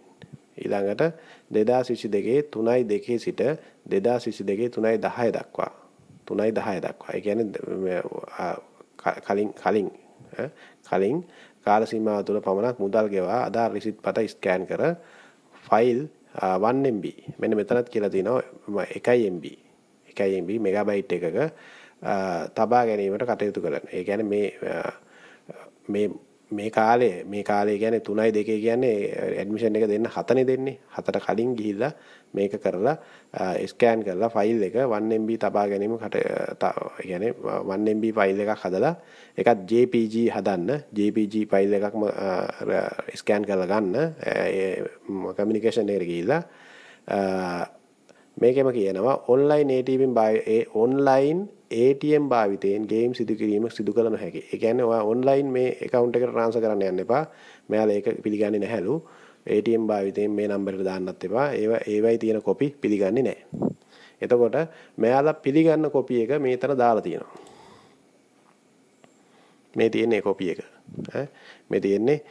ඊළඟට 2022 3.2 සිට 2022 3.10 දක්වා 3.10 දක්වා. ඒ කියන්නේ කලින් කලින් කලින් කාල සීමාව තුළ පමණක් මුදල් ගෙවා අදාළ රිසිට්පත ස්කෑන් කර ෆයිල් 1MB. මෙන්න මෙතනත් කියලා තියෙනවා 1MB. 1MB මෙගාබයිට් එකක තබා ගැනීමට කටයුතු කරන. ඒ කියන්නේ මේ මේ මේ කාලේ මේ කාලේ කියන්නේ 3යි 2 කියන්නේ ඇඩ්මිෂන් එක දෙන්න 7නේ දෙන්නේ 7ට කලින් ගිහිල්ලා මේක කරලා ස්කෑන් කරලා ෆයිල් එක 1MB තබා ගැනීම කට කියන්නේ 1MB ෆයිල් එකක් හදලා ඒකත් JPG හදන්න JPG ෆයිල් එකක්ම ස්කෑන් කරලා ගන්න කමියුනිකේෂන් එකට ගිහිල්ලා මේකෙම කියනවා ඔන්ලයින් ATM ඒ ඔන්ලයින් ATM භාවිතයෙන් ගේම් සිදු කිරීම සිදු කළ නොහැකි. ඒ කියන්නේ ඔයා ඔන්ලයින් මේ account එකට transfer කරන්න යන්න එපා. මෙයාලා ඒක පිළිගන්නේ නැහැලු. ATM භාවිතයෙන් මේ නම්බරට දාන්නත් එපා. ඒවා ඒවයි තියෙන කොපි පිළිගන්නේ නැහැ. එතකොට මෙයාලා පිළිගන්න කොපි එක මේතන දාලා තියෙනවා. මේ තියෙන කොපි එක. මේ තියෙන්නේ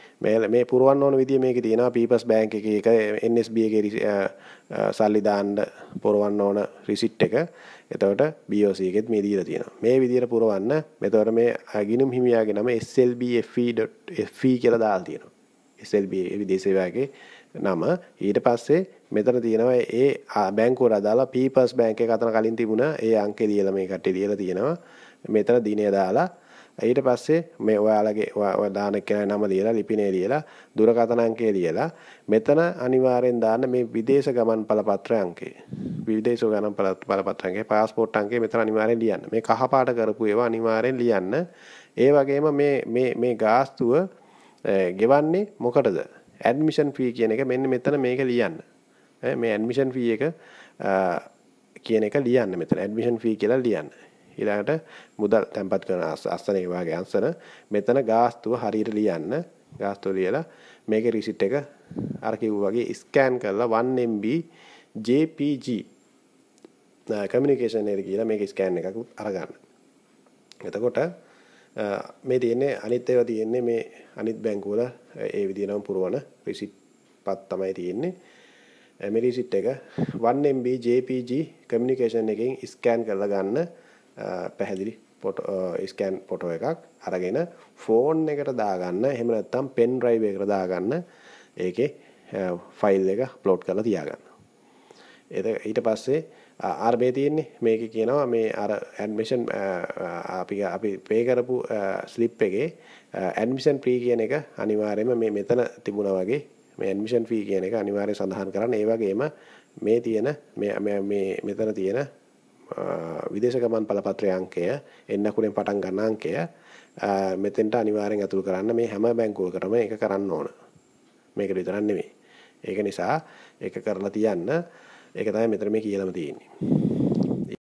මේ පුරුවන් ඕන විදිය මේක තියෙනවා පීපස් බැංක් එකේ එක NSB එකේ සල්ලි දාන්න පුරවන්න ඕන රිසිට් එක. එතකොට BOC එකෙත් මේ දීලා තියෙනවා. මේ විදියට පුරවන්න මෙතකොට මේ අගිනුම් හිමියාගේ නම slbfe.fe e කියලා දාලා තියෙනවා. SLB විදේශ සේවාගේ නම ඊට පස්සේ මෙතන තියෙනවා ඒ බැංකුවට අදාලා පීපස් බැංක් එක අතන කලින් තිබුණා ඒ අංකේ ලියලා මේ කට්ටිය ලියලා තියෙනවා. මෙතන දිනේ දාලා ඊට පස්සේ මේ ඔයාලගේ ඔය දාන කියලා නම ලියලා ලිපිනේ ලියලා දුරකථන අංකය ලියලා මෙතන අනිවාර්යෙන් දාන්න මේ විදේශ ගමන් පළපත්‍ර අංකය විදේශ ගමන් පළපත්‍ර අංකය પાස්පෝර්ට් අංකය මෙතන අනිවාර්යෙන් ලියන්න මේ කහපාට කරපු ඒවා අනිවාර්යෙන් ලියන්න ඒ වගේම මේ මේ මේ ගාස්තුව ගෙවන්නේ මොකටද ඇඩ්මිෂන් ෆී කියන එක මෙන්න මෙතන මේක ලියන්න මේ ඇඩ්මිෂන් ෆී එක කියන එක ලියන්න මෙතන ඇඩ්මිෂන් ෆී කියලා ලියන්න ඊළඟට මුදල් තැන්පත් කරන අස්සන ඒ වගේ අංශන මෙතන ගාස්තුව හරියට ලියන්න ගාස්තුව ලියලා මේකේ රිසිට් එක අර කිව්වා වගේ ස්කෑන් කරලා 1MB JPG කමියුනිකේෂන් එකේ කියලා මේක ස්කෑන් එකක් අරගන්න. එතකොට මේ තියෙන්නේ අනිත් ඒවා තියෙන්නේ මේ අනිත් බැංකුවල ඒ විදිහටම පුරවන රිසිට් පත් තමයි තියෙන්නේ. මේ රිසිට් එක 1MB JPG කමියුනිකේෂන් එකෙන් ස්කෑන් කරලා ගන්න පැහැදිලි ස්කෑන් පොටෝ එකක් අරගෙන ෆෝන් එකට දාගන්න එහෙම නැත්තම් පෙන් රයිව එකට දාගන්න ඒකේ ෆයිල් එක ප්ලෝට් කරලා තියාගන්න. එත ඊට පස්සේ ආර්බේ තියෙන්නේ මේක කියනවා මේ අර ඇඩ්මිෂන් අපි අපි පේ කරපු ස්ලිප් එකේ ඇඩ්මිෂන් ෆී කියන එක අනිවාර්යයෙන්ම මේ මෙතන තිබුණා වගේ මේ ඇඩ්මිෂන් ෆී කියන එක අනිවාර්යයෙන් සඳහන් කරන්න. ඒ වගේම මේ තියෙන මේ මෙතන තියෙන විදේශ ගමන් පළපත්‍රය අංකය එන්නකුණෙන් පටන් ගන්න අංකය මෙතෙන්ට අනිවාර්යෙන් ඇතුළු කරන්න මේ හැම බැංකුවකටම ඒක කරන්න ඕන. මේකට විතරක් නෙමෙයි. ඒක නිසා ඒක කරලා තියන්න ඒක තමයි මෙතන මේ කියලාම තියෙන්නේ.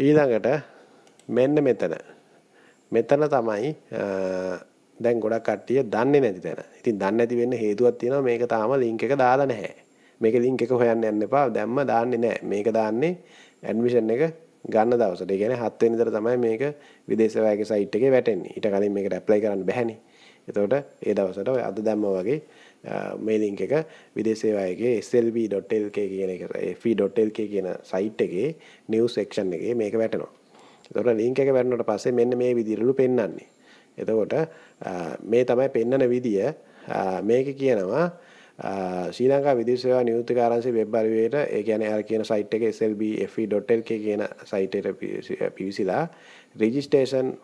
ඊළඟට මෙන්න මෙතන මෙතන තමයි දැන් ගොඩක් කට්ටිය දන්නේ නැති තැන. ඉතින් දන්නේ නැති වෙන්න හේතුවක් තියෙනවා මේක තාම link එක දාලා නැහැ. මේක link එක හොයන්න යන්න එපා. දැම්ම දාන්නේ නැහැ. මේක දාන්නේ ඇඩ්මිෂන් එක ගන්න දවසට. ඒ කියන්නේ 7 වෙනිදට තමයි මේක විදේශ වැයගේ සයිට් එකේ වැටෙන්නේ. ඊට කලින් මේකට ඇප්ලයි කරන්න බැහැනේ. එතකොට ඒ දවසට ඔය අද දැම්ම වගේ මේ ලින්ක් එක විදේශ වැයගේ slb.lk කියන එක fee.lk කියන සයිට් එකේ නිවුස් සෙක්ෂන් එකේ මේක වැටෙනවා. එතකොට ලින්ක් එක වැටෙනකොට පස්සේ මෙන්න මේ විදිහටලු පෙන්වන්නේ. එතකොට මේ තමයි පෙන්නන විදිය මේක කියනවා ශ්‍රී ලංකා විදේශ සේවා නියුක්ති කාර්යාංශයේ වෙබ් අරිවියට ඒ කියන්නේ අර කියන සයිට් එක slbfe.lk කියන සයිට් එකට පිවිසිලා registration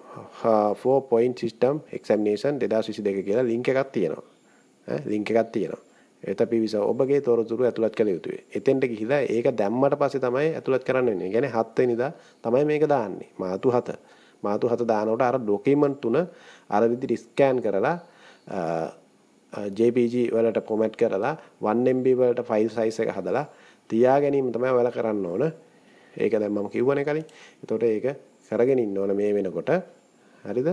for point system examination 2022 කියලා link එකක් තියෙනවා. link එකක් තියෙනවා. එත පිවිස ඔබගේ තොරතුරු ඇතුළත් කළ යුතුයි. එතෙන්ට ගිහිලා ඒක දැම්මට පස්සේ තමයි ඇතුළත් කරන්න වෙන්නේ. يعني 7 වෙනිදා තමයි මේක දාන්නේ. මාතු 7. මාතු හත දානකොට අර ඩොකියුමන්ට් තුන අර විදිහට ස්කෑන් කරලා JPG වලට format කරලා 1MB වලට file size එක හදලා තියා ගැනීම තමයි ඔයාලා කරන්න ඕන. ඒක දැන් මම කිව්වනේ කලින්. එතකොට ඒක කරගෙන ඉන්න ඕන මේ වෙනකොට. හරිද?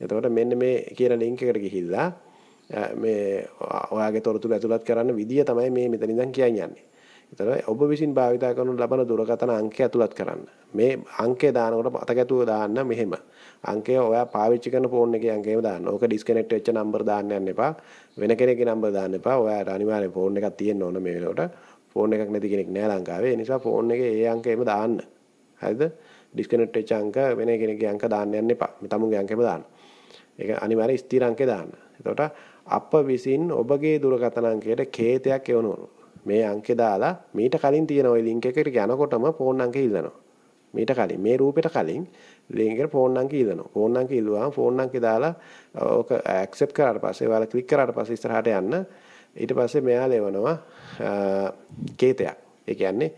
එතකොට මෙන්න මේ කියන link එකට ගිහිල්ලා මේ ඔයාගේ තොරතුරු ඇතුළත් කරන්න විදිය තමයි මේ මෙතන ඉඳන් කියන් යන්නේ. ඒතර ඔබ විසින් භාවිතා කරනු ලබන දුරකථන අංකය ඇතුළත් කරන්න. මේ අංකය දානකොට අතකැතුව දාන්න මෙහෙම. අංකය ඔයා පාවිච්චි කරන ෆෝන් එකේ අංකයම දාන්න. ඕක ඩිස්කනෙක්ට් වෙච්ච නම්බර් දාන්න යන්න එපා. වෙන කෙනෙක්ගේ නම්බර් දාන්න එපා. ඔයාට අනිවාර්යෙන් ෆෝන් එකක් තියෙන්න ඕන මේ වෙලාවට. ෆෝන් එකක් නැති කෙනෙක් නෑ ලංකාවේ. ඒ නිසා ෆෝන් එකේ ඒ අංකයම දාන්න. හරිද? ඩිස්කනෙක්ට් වෙච්ච අංක වෙන කෙනෙක්ගේ අංක දාන්න යන්න එපා. මේ තමුන්ගේ අංකයම දාන්න. ඒක අනිවාර්ය ස්ථිර අංකේ දාන්න. එතකොට අප විසින් ඔබගේ දුරකථන අංකයට කේතයක් එවනවලු. මේ අංකෙ දාලා මීට කලින් තියෙන ওই link එකට යනකොටම ෆෝන් අංකය ඉල්ලනවා. මීට කලින් මේ රූපෙට කලින් link එකට ෆෝන් අංකය ඉල්ලනවා. ෆෝන් අංකය ඉල්ලුවාම ෆෝන් අංකය දාලා ඕක accept කරාට පස්සේ ඔයාලා click කරාට පස්සේ ඉස්සරහට යන්න ඊට පස්සේ මෙයා ලෙවනවා කේතයක්. ඒ කියන්නේ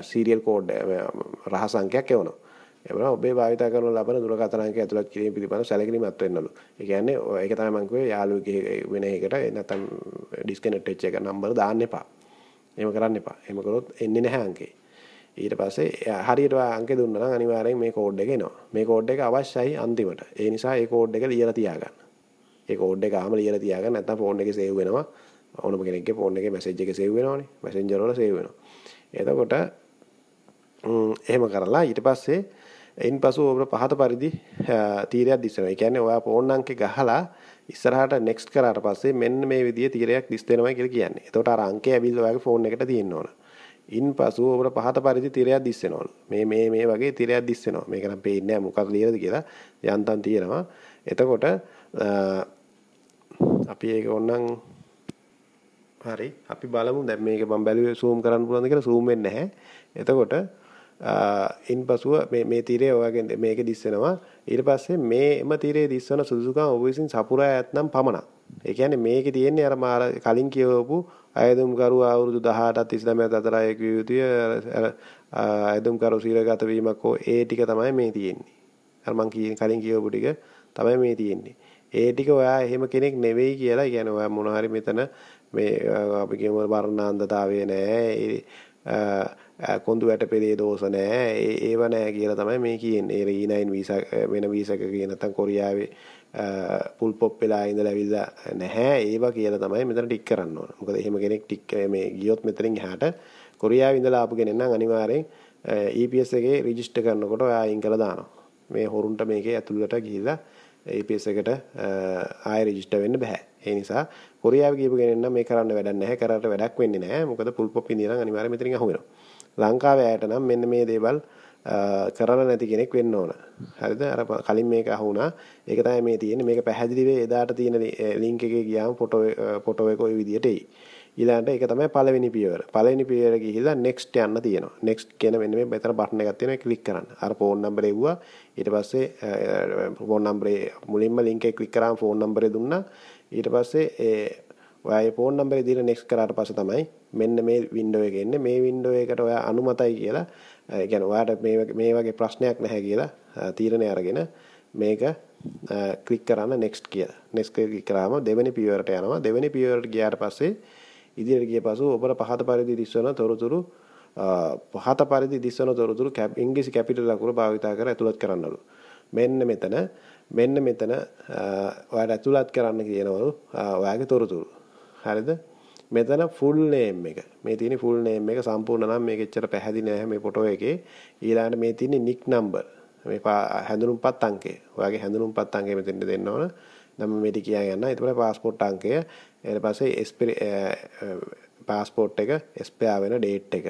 සීරියල් කෝඩ් රහස් අංකයක් එවනවා. එබර ඔබේ භාවිත කරන ලබන දුරකථන අංකය ඇතුළත් කිරීම පිළිබඳ සැලකිලිමත් වෙන්නලු. ඒ කියන්නේ ඒක තමයි මම කිව්වේ යාළුවෙක් වෙන එකකට නැත්නම් ඩිස්කනෙක්ට් වෙච්ච එක නම්බර දාන්න එපා. එහෙම කරන්න එපා. එහෙම කරොත් එන්නේ නැහැ අංකේ. ඊට පස්සේ හරියට ඔය අංකේ දුන්නා නම් අනිවාර්යෙන් මේ කෝඩ් එක එනවා. මේ කෝඩ් එක අවශ්‍යයි අන්තිමට. ඒ නිසා මේ කෝඩ් එක ලියලා තියාගන්න. මේ කෝඩ් එක ආම ලියලා තියාගන්න නැත්නම් ෆෝන් එකේ සේව් වෙනවා. ඕනම කෙනෙක්ගේ ෆෝන් එකේ මැසේජ් එක සේව් වෙනවනේ. මැසෙන්ජර් වල සේව් වෙනවා. එතකොට එහෙම කරලා ඊට පස්සේ එයින් පසු ඔබට පහත පරිදි තීරයක් දිස්සනවා. ඒ කියන්නේ ඔයා ෆෝන් අංකේ ගහලා ඉස්සරහට නෙක්ස්ට් කරාට පස්සේ මෙන්න මේ විදිහේ තීරයක් දිස් වෙනවා කියලා කියන්නේ. එතකොට අර අංකය ඇවිල්ලා ඔයාගේ ෆෝන් එකට තියෙන්න ඕන. ඉන්පසු ඔබට පහත පරිදි තීරයක් දිස් වෙනවලු. මේ මේ මේ වගේ තීරයක් දිස් වෙනවා. මේක නම් පේන්නේ නැහැ මොකක්ද ලියලාද කියලා යන්තම් තියෙනවා. එතකොට අපි ඒක ඕනනම් හරි අපි බලමු දැන් මේක මම බැලුවේ zoom කරන්න පුළුවන්ද කියලා zoom වෙන්නේ නැහැ. එතකොට ඉන්පසුව මේ මේ තීරය ඔයගෙන් මේක දිස් වෙනවා. ඊට පස්සේ මේ එම තීරයේ දිස්වන සුදුසුකම් ඔබ විසින් සපුරා ඇතනම් පමණක්. ඒ කියන්නේ මේකේ තියෙන්නේ අර මාර කලින් කියවපු අයදුම්කරු අවුරුදු 18ත් 29ත් අතර අයෙක් විය යුතුය අයදුම්කරු සීලගත වීමක් හෝ ඒ ටික තමයි මේ තියෙන්නේ. අර මං කියන කලින් කියවපු ටික තමයි මේ තියෙන්නේ. ඒ ටික ඔයා එහෙම කෙනෙක් නෙවෙයි කියලා කියන්නේ ඔයා මොන හරි මෙතන මේ අපි කියමු වර්ණාන්දතාවය නෑ කොඳු වැට පෙළේ දෝෂ නැහැ. ඒ ඒව නැහැ කියලා තමයි මේ කියන්නේ. ඒ E9 වීසා වෙන වීසක කියන නැත්නම් කොරියාවේ පුල් පොප් වෙලා ඉඳලා ඇවිල්ලා නැහැ. ඒවා කියලා තමයි මෙතන ටික් කරන්න ඕන. මොකද එහෙම කෙනෙක් ටික් මේ ගියොත් මෙතනින් එහාට කොරියාවේ ඉඳලා ආපු කෙනෙක් නම් අනිවාර්යෙන් EPS එකේ රෙජිස්ටර් කරනකොට ඔයා අයින් කරලා දානවා. මේ හොරුන්ට මේකේ ඇතුළට ගිහිල්ලා EPS එකට ආයෙ රෙජිස්ටර් වෙන්න බෑ. ඒ නිසා කොරියාවේ ගියපු කෙනෙක් නම් මේ කරන්න වැඩක් නැහැ. කරාට වැඩක් වෙන්නේ නැහැ. මොකද පුල් පොප් ඉඳලා අනිවාර්යෙන් මෙතනින් අහු වෙනවා. ලංකාවේ ඇයට නම් මෙන්න මේ දේවල් කරලා නැති කෙනෙක් වෙන්න ඕන. හරිද? අර කලින් මේක අහුණා. ඒක තමයි මේ තියෙන්නේ. මේක පැහැදිලි වෙයි. එදාට තියෙන ලින්ක් එකේ ගියාම ෆොටෝ ෆොටෝ එක ওই විදිහට එයි. ඊළඟට ඒක තමයි පළවෙනි පියවර. පළවෙනි පියවර ගිහිල්ලා next යන්න තියෙනවා. next කියන මෙන්න මේ මෙතන බටන් එකක් තියෙනවා. ක්ලික් කරන්න. අර ෆෝන් නම්බරේ එවුවා. ඊට පස්සේ ෆෝන් නම්බරේ මුලින්ම ලින්ක් එක ක්ලික් කරාම ෆෝන් නම්බරේ දුන්නා. ඊට පස්සේ ඒ ඔයාගේ ෆෝන් නම්බරේ දීලා next කරාට පස්සේ තමයි මෙන්න මේ වින්ඩෝ එක එන්නේ මේ වින්ඩෝ එකට ඔයා අනුමතයි කියලා ඒ කියන්නේ ඔයාට මේ මේ වගේ ප්‍රශ්නයක් නැහැ කියලා තීරණය අරගෙන මේක ක්ලික් කරන්න next කියලා. next ක්ලික් කරාම දෙවෙනි පියවරට යනවා. දෙවෙනි පියවරට ගියාට පස්සේ ඉදිරියට ගිය පසු ඔබට පහත පරිදි දිස්වන තොරතුරු පහත පරිදි දිස්වන තොරතුරු කැප් ඉංග්‍රීසි කැපිටල් අකුර භාවිත කර ඇතුළත් කරන්නලු. මෙන්න මෙතන මෙන්න මෙතන ඔයාට ඇතුළත් කරන්න කියනවලු ඔයාගේ තොරතුරු. හරිද? මෙතන ෆුල් නේම් එක. මේ තියෙන ෆුල් නේම් එක සම්පූර්ණ නම් මේක එච්චර පැහැදිලි නැහැ මේ ෆොටෝ එකේ. ඊළඟට මේ තියෙන නික් නම්බර්. මේ හැඳුනුම්පත් අංකය. ඔයාගේ හැඳුනුම්පත් අංකය මෙතෙන් දෙන්න ඕන. නම් මේටි කියා ගන්න. ඊට පාස්පෝර්ට් අංකය. ඊට පස්සේ පාස්පෝර්ට් එක එස්පයා වෙන ඩේට් එක.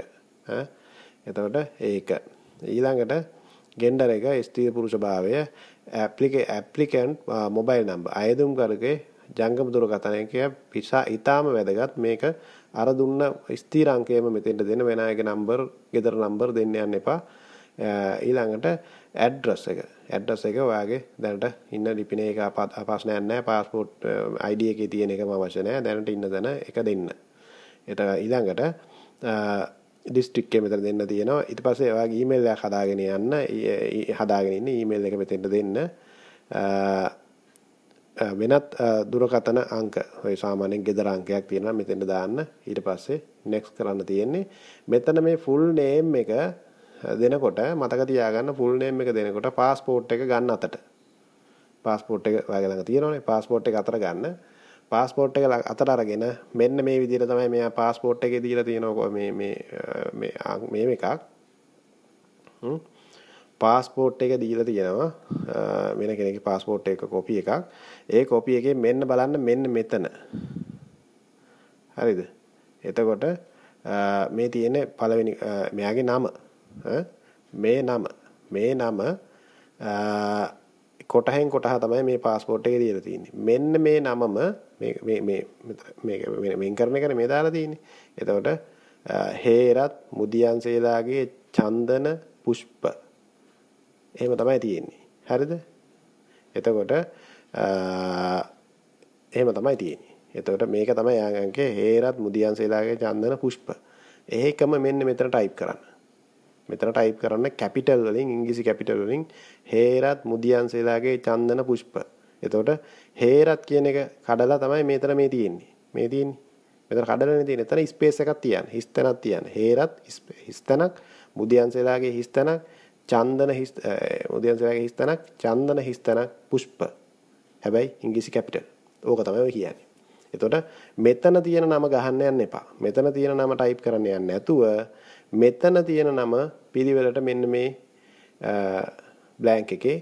ඈ එතකොට ඒක. ඊළඟට ගෙන්ඩර එක ස්ත්‍රී පුරුෂ භාවය ඇප්ලිකේ ඇප්ලිකන්ට් මොබයිල් නම්බර්. අයදුම්කරුගේ ජංගම දුරකථනයක පිසා ඊටාම වැදගත් මේක අර දුන්න ස්ථිර අංකයම මෙතෙන්ට දෙන වෙන අයගේ නම්බර් ගෙදර නම්බර් දෙන්න යන්න එපා ඊළඟට ඇඩ්‍රස් එක ඇඩ්‍රස් එක ඔයාගේ දැනට ඉන්න ලිපිනේ එක ප්‍රශ්නයක් නැහැ પાස්පෝර්ට් ID එකේ තියෙන එකම අවශ්‍ය නැහැ දැනට ඉන්න තැන එක දෙන්න එතන ඊළඟට ඩිස්ට්‍රික් එක මෙතන දෙන්න තියෙනවා ඊට පස්සේ ඔයාගේ ඊමේල් එකක් හදාගෙන යන්න හදාගෙන ඉන්න ඊමේල් එක මෙතෙන්ට දෙන්න වෙනත් දුරකතන අංක ඔය සාමාන්‍යයෙන් ගෙදර අංකයක් තියෙනවා මෙතෙන්ට දාන්න ඊට පස්සේ next කරන්න තියෙන්නේ මෙතන මේ full name එක දෙනකොට මතක තියාගන්න full name එක දෙනකොට passport එක ගන්න අතට passport එක ඔයගල ළඟ තියෙනවනේ passport එක අතට ගන්න passport එක අතට අරගෙන මෙන්න මේ විදිහට තමයි මෙයා passport එකේ දීලා තියෙනවා මේ මේ මේ මේ එකක් හ්ම් පාස්පෝට් එක දීලා තියෙනවා වෙන කෙනෙක්ගේ පාස්පෝට් එක කොපි එකක් ඒ කොපි එකේ මෙන්න බලන්න මෙන්න මෙතන හරිද එතකොට මේ තියෙන පළවෙනි මෙයාගේ නම මේ නම මේ නම කොටහෙන් කොටහ තමයි මේ පාස්පෝට් එකේ දීලා තියෙන්නේ. මෙන්න මේ නමම මේ මේ මේ මේක කරන එකනේ මේ දාලා තියෙන්නේ. එතකොට හේරත් මුදියන්සේලාගේ චන්දන පුෂ්ප එහෙම තමයි තියෙන්නේ. හරිද? එතකොට එහෙම තමයි තියෙන්නේ. එතකොට මේක තමයි යාගන්ගේ හේරත් මුදියන්සේලාගේ චන්දන පුෂ්ප. ඒකම මෙන්න මෙතන ටයිප් කරන්න. මෙතන ටයිප් කරන්න කැපිටල් වලින් ඉංග්‍රීසි කැපිටල් වලින් හේරත් මුදියන්සේලාගේ චන්දන පුෂ්ප. එතකොට හේරත් කියන එක කඩලා තමයි මෙතන මේ තියෙන්නේ. මේ තියෙන්නේ. මෙතන කඩලා නේ තියෙන්නේ. එතන ස්පේස් එකක් තියන්න. හිස්තනක් තියන්න. හේරත් හිස්තනක් මුදියන්සේලාගේ හිස්තනක් චන්දන හිස් උදයන්සේගේ හිස්තනක් චන්දන හිස්තනක් පුෂ්ප. හැබැයි ඉංග්‍රීසි කැපිටල්. ඕක තමයි කියන්නේ. එතකොට මෙතන තියෙන නම ගහන්න යන්න එපා. මෙතන තියෙන නම ටයිප් කරන්න යන්න නැතුව මෙතන තියෙන නම පිළිවෙලට මෙන්න මේ බ්ලැන්ක් එකේ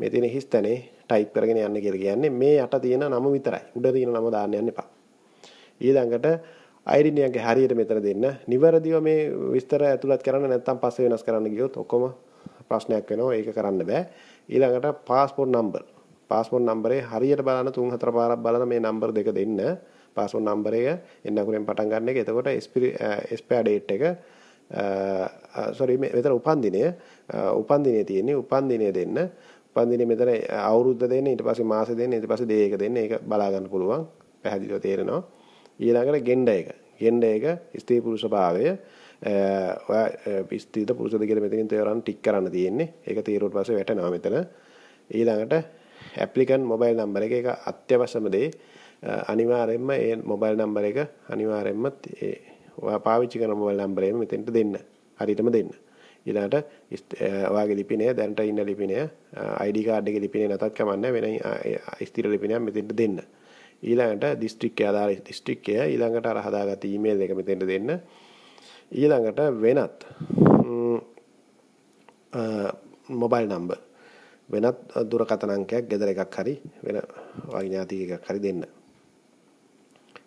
මෙතන හිස්තනේ ටයිප් කරගෙන යන්න කියලා කියන්නේ මේ යට තියෙන නම විතරයි. උඩ තියෙන නම දාන්න යන්න එපා. ඊළඟට අයිරිනියන්ගේ හරියට මෙතන දෙන්න. නිවැරදිව මේ විස්තර ඇතුළත් කරන්න නැත්නම් පස්සේ වෙනස් කරන්න ගියොත් ඔක්කොම ප්‍රශ්නයක් වෙනවා ඒක කරන්න බෑ ඊළඟට પાස්පෝර්ට් නම්බර් පාස්පෝර්ට් නම්බරේ හරියට බලන්න තුන් හතර පාරක් බලන මේ නම්බර් දෙක දෙන්න පාස්පෝර්ට් නම්බරය එන්න අකුරෙන් පටන් ගන්න එක එතකොට එස්පයර් ඩේට් uh, එක සොරි uh, uh, මෙතන උපන්දිනය උපන්දිනය තියෙන්නේ උපන්දිනය දෙන්න උපන්දිනය මෙතන අවුරුද්ද දෙන්න ඊට පස්සේ මාස දෙන්න ඊට පස්සේ දේයක දෙන්න ඒක බලා ගන්න පුළුවන් පැහැදිලිව තේරෙනවා ඊළඟට ගෙන්ඩ එක ගෙන්ඩ එක ස්ත්‍රී පුරුෂ භාවය Eh, ඔය eh, ස්ත්‍රීද පුරුෂද කියලා මෙතනින් තේරන් ටික් කරන්න තියෙන්නේ. ඒක තීරුවට පස්සේ වැටෙනවා මෙතන. ඊළඟට ඇප්ලිකන්ට් මොබයිල් නම්බර එක ඒක අත්‍යවශ්‍යම දේ. Eh, අනිවාර්යයෙන්ම ඒ මොබයිල් නම්බර එක අනිවාර්යයෙන්ම ඒ ඔයා පාවිච්චි කරන මොබයිල් නම්බරේම මෙතෙන්ට දෙන්න. හරියටම දෙන්න. ඊළඟට ඔයාගේ ලිපිනය දැනට ඉන්න ලිපිනය ID card එකේ ලිපිනය නැතත් කමන්නේ වෙන ස්ථිර ලිපිනයක් මෙතෙන්ට දෙන්න. ඊළඟට දිස්ත්‍රික්කය ආදාළ දිස්ත්‍රික්කය ඊළඟට අර හදාගත්ත email එක මෙතෙන්ට දෙන්න. ඊළඟට වෙනත් මොබයිල් නම්බ වෙනත් දුරකතනංකයක් ගෙදර එකක් හරි වෙන වඥාති එකක් හරි දෙන්න.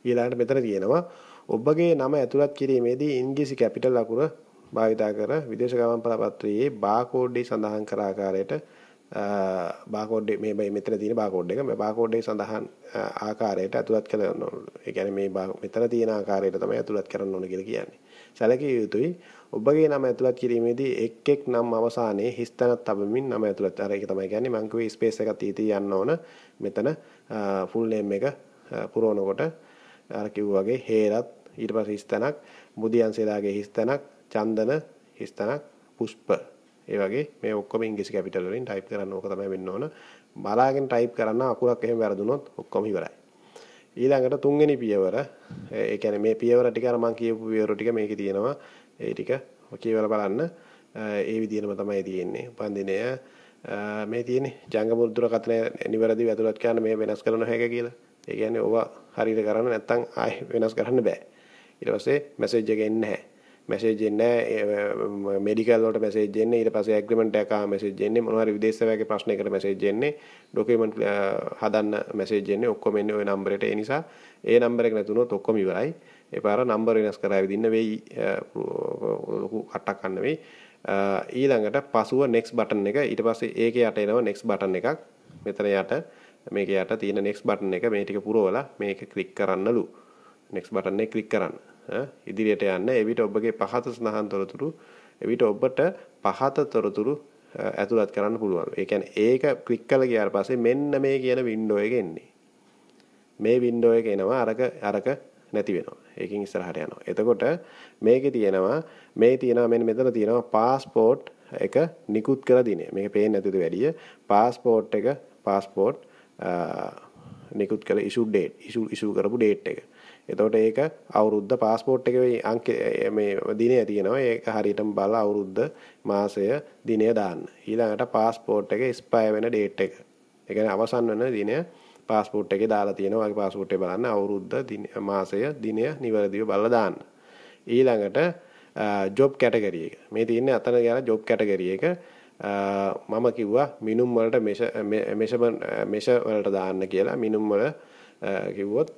ඊළඟට මෙතන තියෙනවා ඔබගේ නම ඇතුළත් කිරීමේදී ඉංග්‍රීසි කැපිටල් අකුර භාවිතා කර විදේශ ගමන් පලපත්‍රයේ බාකෝඩ්ඩේ සඳහන් කර ආකාරයට බාකෝඩ් මේ මෙතන තියෙන බාකෝඩ් එක මේ බාකෝඩ් එක සඳහන් ආකාරයට ඇතුළත් කරන්න ඕන. ඒ කියන්නේ මේ මෙතන තියෙන ආකාරයට තමයි ඇතුළත් කරන්න ඕන කියලා කියන්නේ. සැලකිය යුතුයි. ඔබගේ නම ඇතුළත් කිරීමේදී එක් එක් නම් අවසානයේ හිස් තැනක් තබමින් නම ඇතුළත් අර ඒක තමයි කියන්නේ මං කිව්වේ ස්පේස් එකක් තීතී යන්න ඕන මෙතන ෆුල් නේම් එක පුරවනකොට අර කිව්වාගේ හේරත් ඊට පස්සේ හිස් තැනක් මුදියන්සේලාගේ හිස් තැනක් චන්දන හිස් තැනක් පුෂ්ප ඒ වගේ මේ ඔක්කොම ඉංග්‍රීසි කැපිටල් වලින් ටයිප් කරන්න ඕක තමයි වෙන්න ඕන බලාගෙන ටයිප් කරන්න අකුරක් එහෙම වැරදුනොත් ඔක්කොම ඉවරයි ඊළඟට තුන්වෙනි පියවර ඒ කියන්නේ මේ පියවර ටික අර මම කියපු පියවර ටික මේකේ තියෙනවා ඒ ටික කියවලා බලන්න ඒ විදිහම තමයි තියෙන්නේ උපන්දිනය මේ තියෙන්නේ ජංගම දුරකථනය නිවැරදිව ඇතුළත් කරන මේ වෙනස් කරන හැක කියලා ඒ කියන්නේ ඕවා හරියට කරන්න නැත්නම් ආයෙ වෙනස් කරන්න බෑ ඊට පස්සේ මැසේජ් එක එන්නේ නැහැ මැසේජ් එන්නේ මෙඩිකල් වලට මැසේජ් එන්නේ ඊට පස්සේ ඇග්‍රීමන්ට් එකක මැසේජ් එන්නේ මොනවා හරි විදේශ සේවකගේ ප්‍රශ්නයකට මැසේජ් එන්නේ ඩොකියුමන්ට් හදන්න මැසේජ් එන්නේ ඔක්කොම එන්නේ ওই නම්බරයට ඒ නිසා ඒ නම්බර එක නැතුනොත් ඔක්කොම ඉවරයි ඒ පාර නම්බර වෙනස් කරලා විදින්න වෙයි ලොකු කට්ටක් ගන්න වෙයි ඊළඟට පසුව next button එක ඊට පස්සේ ඒකේ යට එනවා next button එකක් මෙතන යට මේක යට තියෙන next button එක මේ ටික පුරවලා මේක click කරන්නලු next button එක click කරන්න ඉදිරියට යන්න එවිට ඔබගේ පහත සඳහන් තොරතුරු එවිට ඔබට පහත තොරතුරු ඇතුළත් කරන්න පුළුවන්. ඒ කියන්නේ ඒක ක්ලික් කරලා ගියාට පස්සේ මෙන්න මේ කියන වින්ඩෝ එක එන්නේ. මේ වින්ඩෝ එක එනවා අරක අරක නැති වෙනවා. ඒකෙන් ඉස්සරහට යනවා. එතකොට මේකේ තියෙනවා මේ තියෙනවා මෙන්න මෙතන තියෙනවා પાස්පෝර්ට් එක නිකුත් කළ දිනේ. මේක පේන්නේ නැතිද වැඩිය. પાස්පෝර්ට් එක પાස්පෝර්ට් නිකුත් කළ ඉෂු ඩේට් ඉෂු ඉෂු කරපු ඩේට් එක. එතකොට ඒක අවුරුද්ද පාස්පෝට් එකේ අංක මේ දිනය තියෙනවා ඒක හරියටම බලලා අවුරුද්ද මාසය දිනය දාන්න. ඊළඟට පාස්පෝට් එකේ expire වෙන date එක. ඒ කියන්නේ අවසන් වෙන දිනය පාස්පෝට් එකේ දාලා තියෙනවා. වගේ පාස්පෝට් එක බලන්න අවුරුද්ද මාසය දිනය නිවැරදිව බලලා දාන්න. ඊළඟට ජොබ් කැටගරි එක. මේ තියෙන්නේ අතන ගැන ජොබ් කැටගරි එක. මම කිව්වා මිනුම් වලට මෙෂ මෙෂ වලට දාන්න කියලා මිනුම් වල කිව්වොත්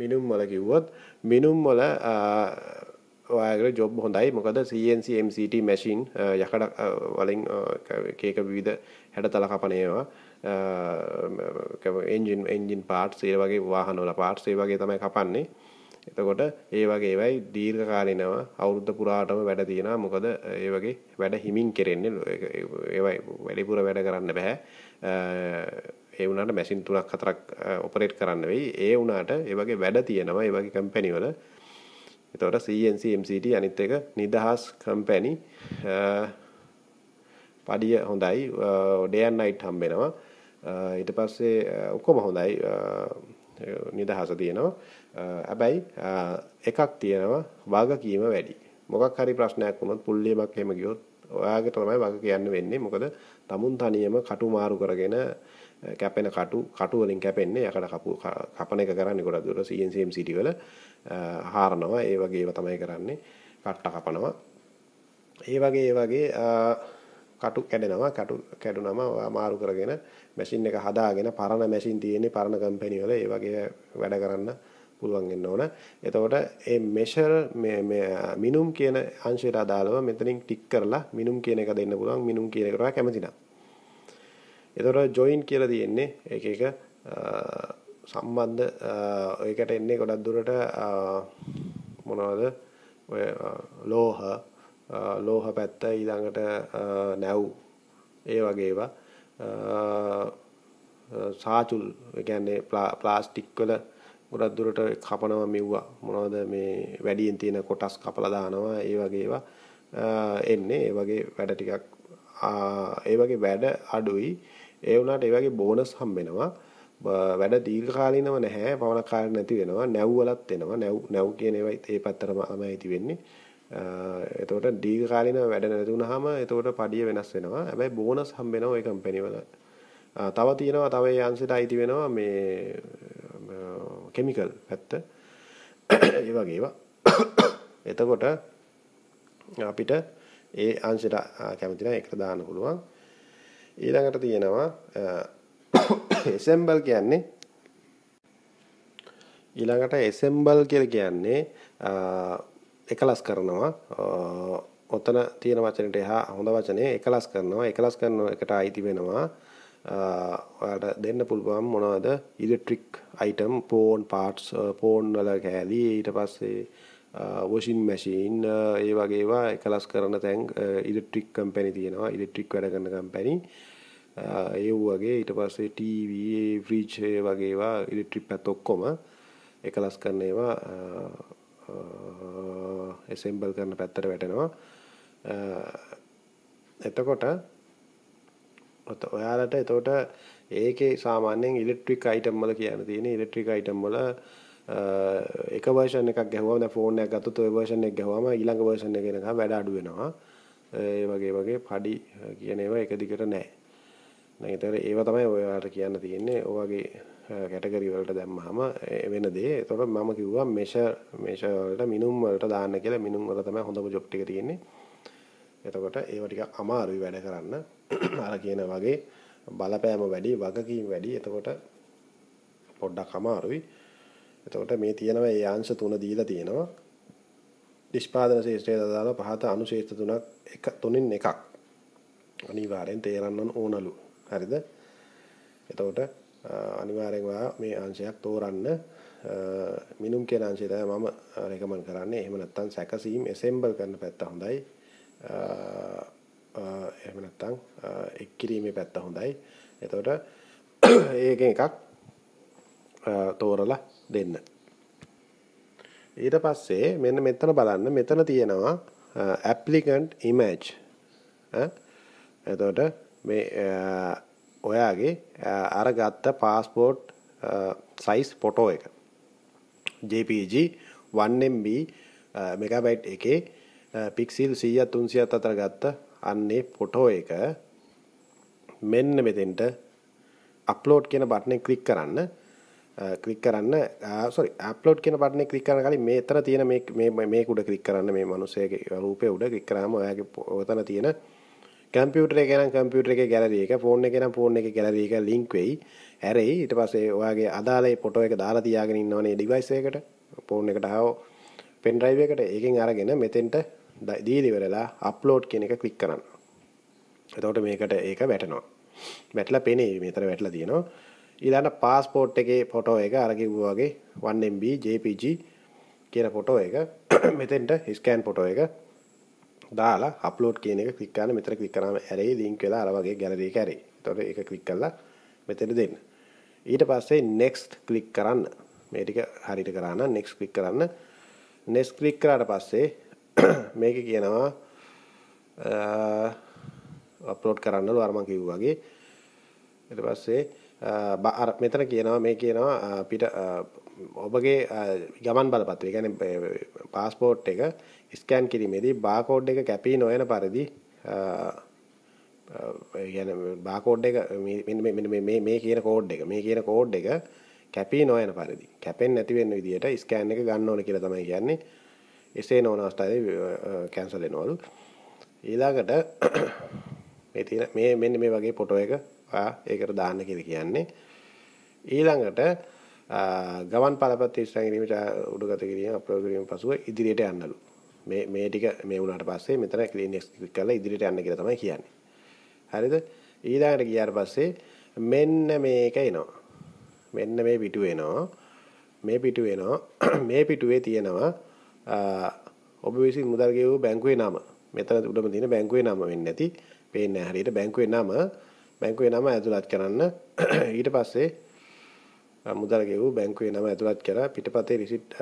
මිනුම් වල කිව්වොත් මිනුම් වල ඔයාගේ ජොබ් හොඳයි මොකද CNC MCT මැෂින් යකඩ වලින් එක විවිධ හැඩතල කපන ඒවා එන්ජින් එන්ජින් පාර්ට්ස් ඒ වගේ වාහන වල පාර්ට්ස් ඒ වගේ තමයි කපන්නේ එතකොට ඒ වගේ ඒවයි දීර්ඝ කාලිනව අවුරුද්ද පුරාටම වැඩ තියෙනවා මොකද ඒ වගේ වැඩ හිමින් කෙරෙන්නේ ඒවයි වැඩිපුර වැඩ කරන්න බෑ ඒ වුණාට මැෂින් 3ක් 4ක් ඔපරේට් කරන්න වෙයි. ඒ වුණාට ඒ වගේ වැඩ තියෙනවා. ඒ වගේ කම්පැනි වල. ඒතකොට CNC MCT අනිත් එක නිදහස් කම්පැනි පඩිය හොඳයි. ඩේ ඇන්ඩ් නයිට් හම්බ වෙනවා. ඊට පස්සේ ඔක්කොම හොඳයි. නිදහස තියෙනවා. හැබැයි එකක් තියෙනවා වගකීම වැඩි. මොකක් හරි ප්‍රශ්නයක් වුණොත් පුල්ලියමක් එහෙම ගියොත් ඔයාගේ තමයි වග කියන්න වෙන්නේ මොකද තමුන් තනියම කටුමාරු කරගෙන කැපෙන කටු කටු වලින් කැපෙන්නේ යකඩ කපු කපන එක කරන්නේ ගොඩක් දුර CNC MCT වල හාරනවා ඒ වගේ ඒවා තමයි කරන්නේ කට්ට කපනවා ඒ වගේ ඒ වගේ කටු කැඩෙනවා කටු කැඩුනම මාරු කරගෙන මැෂින් එක හදාගෙන පරණ මැෂින් තියෙන්නේ පරණ කම්පැනි වල ඒ වගේ වැඩ කරන්න පුළුවන් වෙන්න ඕන. එතකොට මේ මෙෂර් මේ මිනුම් කියන අංශයට අදාළව මෙතනින් ටික් කරලා මිනුම් කියන එක දෙන්න පුළුවන් මිනුම් කියන එකට කැමති නම්. එතොට ජොයින් කියල තියෙන්නේ එක එක සම්බන්ධ ඔයකට එන්නේ ගොඩක් දුරට මොනවද ලෝහ ලෝහ පැත්ත ඊළඟට නැව් ඒ වගේවා සාචුල් එකන්නේ ප්ලාස්ටික්වල ගොඩක් දුරට කපනවා මෙව්වා මොනවද මේ වැඩියෙන් තියෙන කොටස් කපලා දානවා ඒ වගේවා එන්නේ ඒ වගේ වැඩ ටිකක් ඒ වගේ වැඩ අඩුයි ඒ වුණාට ඒ වගේ බෝනස් හම්බෙනවා. වැඩ දීර්ඝ කාලිනව නැහැ පවණ කාල නැති වෙනවා නැව් වලත් එනවා නැව් නැව් කියන ඒවා ඒ පැත්තටම තමයි ඇති වෙන්නේ එතකොට දීර්ඝ කාලිනව වැඩ නැති වුනහම එතකොට පඩිය වෙනස් වෙනවා හැබැයි බෝනස් හම්බ වෙනවා ඒ කම්පැනි වල තව තියෙනවා තව ඒ අංශයට අයිති වෙනවා මේ කිමිකල් පැත්ත ඒ වගේ ඒවා එතකොට අපිට ඒ අංශයට කැමති නම් ඒකට දාන්න පුළුවන් ඊළඟට තියෙනවා assemble කියන්නේ ඊළඟට assemble කියලා කියන්නේ එකලස් කරනවා ඔතන තියෙන වචනෙට එහා හොඳ වචනේ එකලස් කරනවා එකලස් කරන එකට අයිති වෙනවා ඔයාට දෙන්න පුළුවන් මොනවද electric item phone parts phone වල කෑලි ඊට පස්සේ වොෂින් මැශීන් ඒ වගේවා එකලස් කරන තැන් ඉලෙක්ට්‍රික් කම්පැනි තියෙනවා ඉලෙක්ට්‍රික් වැඩ කරන කම්පැනි ඒ වගේ ඊට පස්සේ ටීවී ෆ්‍රීජ් වගේවා ඉලෙක්ට්‍රික් පැත් ඔක්කොම එකලස් කරන ඒවා එසෙම්බල් කරන පැත්තට වැටෙනවා එතකොට ඔයාලට එතෝට ඒකේ සාමාන්‍යෙන් ඉලෙක්ට්‍රික් අයිටම්මල කියන තියෙන ඉලෙක්ට්‍රික් අයිටම්මල එක වර්ෂන් එකක් ගැහුවම දැන් ෆෝන් එකක් ගත්තොත් ওই වර්ෂන් එක ගැහුවම ඊළඟ වර්ෂන් එක එනකම් වැඩ අඩු වෙනවා. ඒ වගේ වගේ padi කියන ඒවා එක දිගට නැහැ. දැන් ඒතර ඒවා තමයි ඔයාලට කියන්න තියෙන්නේ. ඔයගේ කැටගරි වලට දැම්මහම වෙන දේ. ඒතකොට මම කිව්වා measure measure වලට minimum වලට දාන්න කියලා minimum වල තමයි හොඳම job ටික තියෙන්නේ. එතකොට ඒව ටික අමාරුයි වැඩ කරන්න. අර කියන වගේ බලපෑම වැඩි, වගකීම් වැඩි. එතකොට පොඩ්ඩක් අමාරුයි. එතකොට මේ තියෙනවා ඒ අංශ තුන දීලා තියෙනවා. නිෂ්පාදන ශේෂ්ත්‍රය දාලා පහත අනුශේෂ්ත්‍ර තුනක් එක තුනින් එකක්. අනිවාර්යෙන් තේරන්න ඕනලු. හරිද? එතකොට අනිවාර්යෙන් මේ අංශයක් තෝරන්න මිනුම් කියන අංශය තමයි මම රෙකමන්ඩ් කරන්නේ. එහෙම නැත්නම් සැකසීම් ඇසෙම්බල් කරන පැත්ත හොඳයි. එහෙම නැත්නම් එක් කිරීමේ පැත්ත හොඳයි. එතකොට ඒකෙන් එකක් තෝරලා දෙන්න. ඊට පස්සේ මෙන්න මෙතන බලන්න මෙතන තියෙනවා applicant image එතකොට මේ ඔයාගේ අර ගත්ත પાස්පෝර්ට් සයිස් ෆොටෝ එක JPG 1MB මෙගාබයිට් එකේ පික්සල් 100 300 අතර ගත්ත අන්නේ ෆොටෝ එක මෙන්න මෙතෙන්ට අප්ලෝඩ් කියන බටනේ ක්ලික් කරන්න ක්ලික් uh, කරන්න සොරි uh, අප්ලෝඩ් කියන බටනේ ක්ලික් කරන කලින් මේතර තියෙන මේ මේ මේක උඩ ක්ලික් කරන්න මේ මිනිස්සයාගේ රූපය උඩ ක්ලික් කරාම ඔයාගේ ඔතන තියෙන කම්පියුටර් එකේ නම් කම්පියුටර් එකේ ගැලරි එක ෆෝන් එකේ නම් ෆෝන් එකේ ගැලරි එක ලින්ක් වෙයි ඇරෙයි ඊට පස්සේ ඔයාගේ අදාළ ෆොටෝ එක දාලා තියාගෙන ඉන්නවනේ ඩිවයිස් එකකට ෆෝන් එකට හෝ පෙන් ඩ්‍රයිව් එකට ඒකෙන් අරගෙන මෙතෙන්ට දීලි වෙලා අප්ලෝඩ් කියන එක ක්ලික් කරන්න එතකොට මේකට ඒක වැටෙනවා වැටලා පෙනේ මෙතන වැටලා තියෙනවා ඊළඟ පාස්පෝට් එකේ ෆොටෝ එක අර කිව්වා වගේ 1MB JPG කියන ෆොටෝ එක මෙතෙන්ට ස්කෑන් ෆොටෝ එක දාලා අප්ලෝඩ් කියන එක ක්ලික් කරන්න මෙතන ක්ලික් කරාම ඇරෙයි ලින්ක් වෙලා අර වගේ ගැලරි එක ඇරෙයි. එතකොට ඒක ක්ලික් කරලා මෙතන දෙන්න. ඊට පස්සේ next ක්ලික් කරන්න. මේ ටික හරියට කරා නම් next ක්ලික් කරන්න. next ක්ලික් කරාට පස්සේ මේක කියනවා අප්ලෝඩ් කරන්නලු අර මම කිව්වා වගේ. ඊට පස්සේ අර මෙතන කියනවා මේ කියනවා පිට ඔබගේ ගමන් බලපත්‍රය ගැන පාස්පෝට් එක ස්කෑන් කිරීමේදී බාකෝඩ් එක කැපී නොයන පරිදි ගැන බාකෝඩ් එක මේ කියන කෝඩ් එක මේ කියන කෝඩ් එක කැපී නොයන පරිදි කැපෙන් නැතිවෙන්න විදිට ස්කෑන් එක ගන්න ඕන කියල තමයි කියන්නේ එසේ නොවන අවස්ථාවේ කැන්සල් එනවලු ඊලාකට මේ මෙන්න මේ වගේ පොටෝ එක එපා ඒකට දාන්න කියලා කියන්නේ. ඊළඟට ගමන් පළපත් ඉස්සරහිරීමට උඩුගත කිරීම අප්ලෝඩ් කිරීම පසුව ඉදිරියට යන්නලු. මේ මේ ටික මේ වුණාට පස්සේ මෙතන ක්ලීන් එක්ස්ක්ලික් කරලා ඉදිරියට යන්න කියලා තමයි කියන්නේ. හරිද? ඊළඟට ගියාට පස්සේ මෙන්න මේක එනවා. මෙන්න මේ පිටුව එනවා. මේ පිටුව එනවා. මේ පිටුවේ තියෙනවා ඔබ විසින් මුදල් ගෙවූ බැංකුවේ නම. මෙතන උඩම තියෙන බැංකුවේ නම වෙන්නේ නැති. පේන්නේ හරියට බැංකුවේ නම බැංකුවේ නම ඇතුළත් කරන්න ඊට පස්සේ මුදල් ගෙවූ බැංකුවේ නම ඇතුළත් කරලා පිටපතේ රිසිට්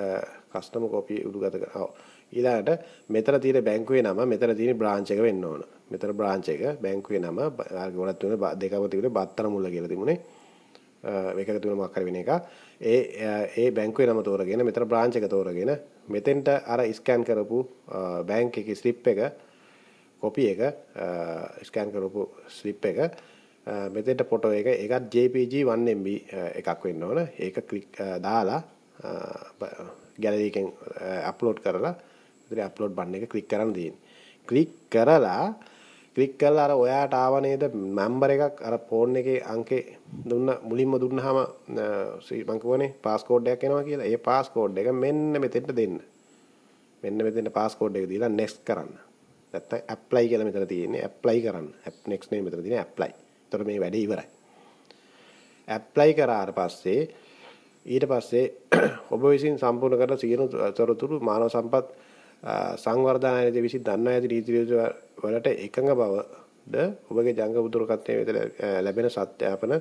කස්ටම කොපි උඩුගත කරනවා. ඊළඟට මෙතන තියෙන බැංකුවේ නම මෙතන තියෙන බ්‍රාන්ච් එක වෙන්න ඕන. මෙතන බ්‍රාන්ච් එක බැංකුවේ නම ගොඩක් තුන දෙකම තිබුණේ බත්තර මුල්ල කියලා තිබුණේ. මේකක තුන මොකක් හරි වෙන එක. ඒ ඒ බැංකුවේ නම තෝරගෙන මෙතන බ්‍රාන්ච් එක තෝරගෙන මෙතෙන්ට අර ස්කෑන් කරපු බැංක් එකේ ස්ලිප් එක කොපි එක ස්කෑන් කරපු ස්ලිප් එක මෙතෙන්ට පොටෝ එක එකත් JPG 1MB එකක් වෙන්න ඕන. ඒක ක්ලික් දාලා ගැලරි එකෙන් අප්ලෝඩ් කරලා මෙතන අප්ලෝඩ් බටන් එක ක්ලික් කරන්න තියෙන්නේ. ක්ලික් කරලා ක්ලික් කරලා අර ඔයාට ආව නේද නම්බර් එකක් අර ෆෝන් එකේ අංකේ දුන්න මුලින්ම දුන්නාම ශ්‍රී ලංකාවනේ පාස්කෝඩ් එකක් එනවා කියලා. ඒ පාස්කෝඩ් එක මෙන්න මෙතෙන්ට දෙන්න. මෙන්න මෙතෙන්ට පාස්කෝඩ් එක දීලා next කරන්න. නැත්නම් apply කියලා මෙතන තියෙන්නේ. apply කරන්න. app next name මෙතන තියෙන්නේ apply. එතකොට මේ වැඩේ ඉවරයි. ඇප්ලයි කරාට පස්සේ ඊට පස්සේ ඔබ විසින් සම්පූර්ණ කරලා සියලු තොරතුරු මානව සම්පත් සංවර්ධනායනයේ විසින් දන්නා ඇති රීති රිවාජ වලට එකඟ බවද ඔබගේ ජංග බුදුරකත්වයේ වෙත ලැබෙන සත්‍යාපන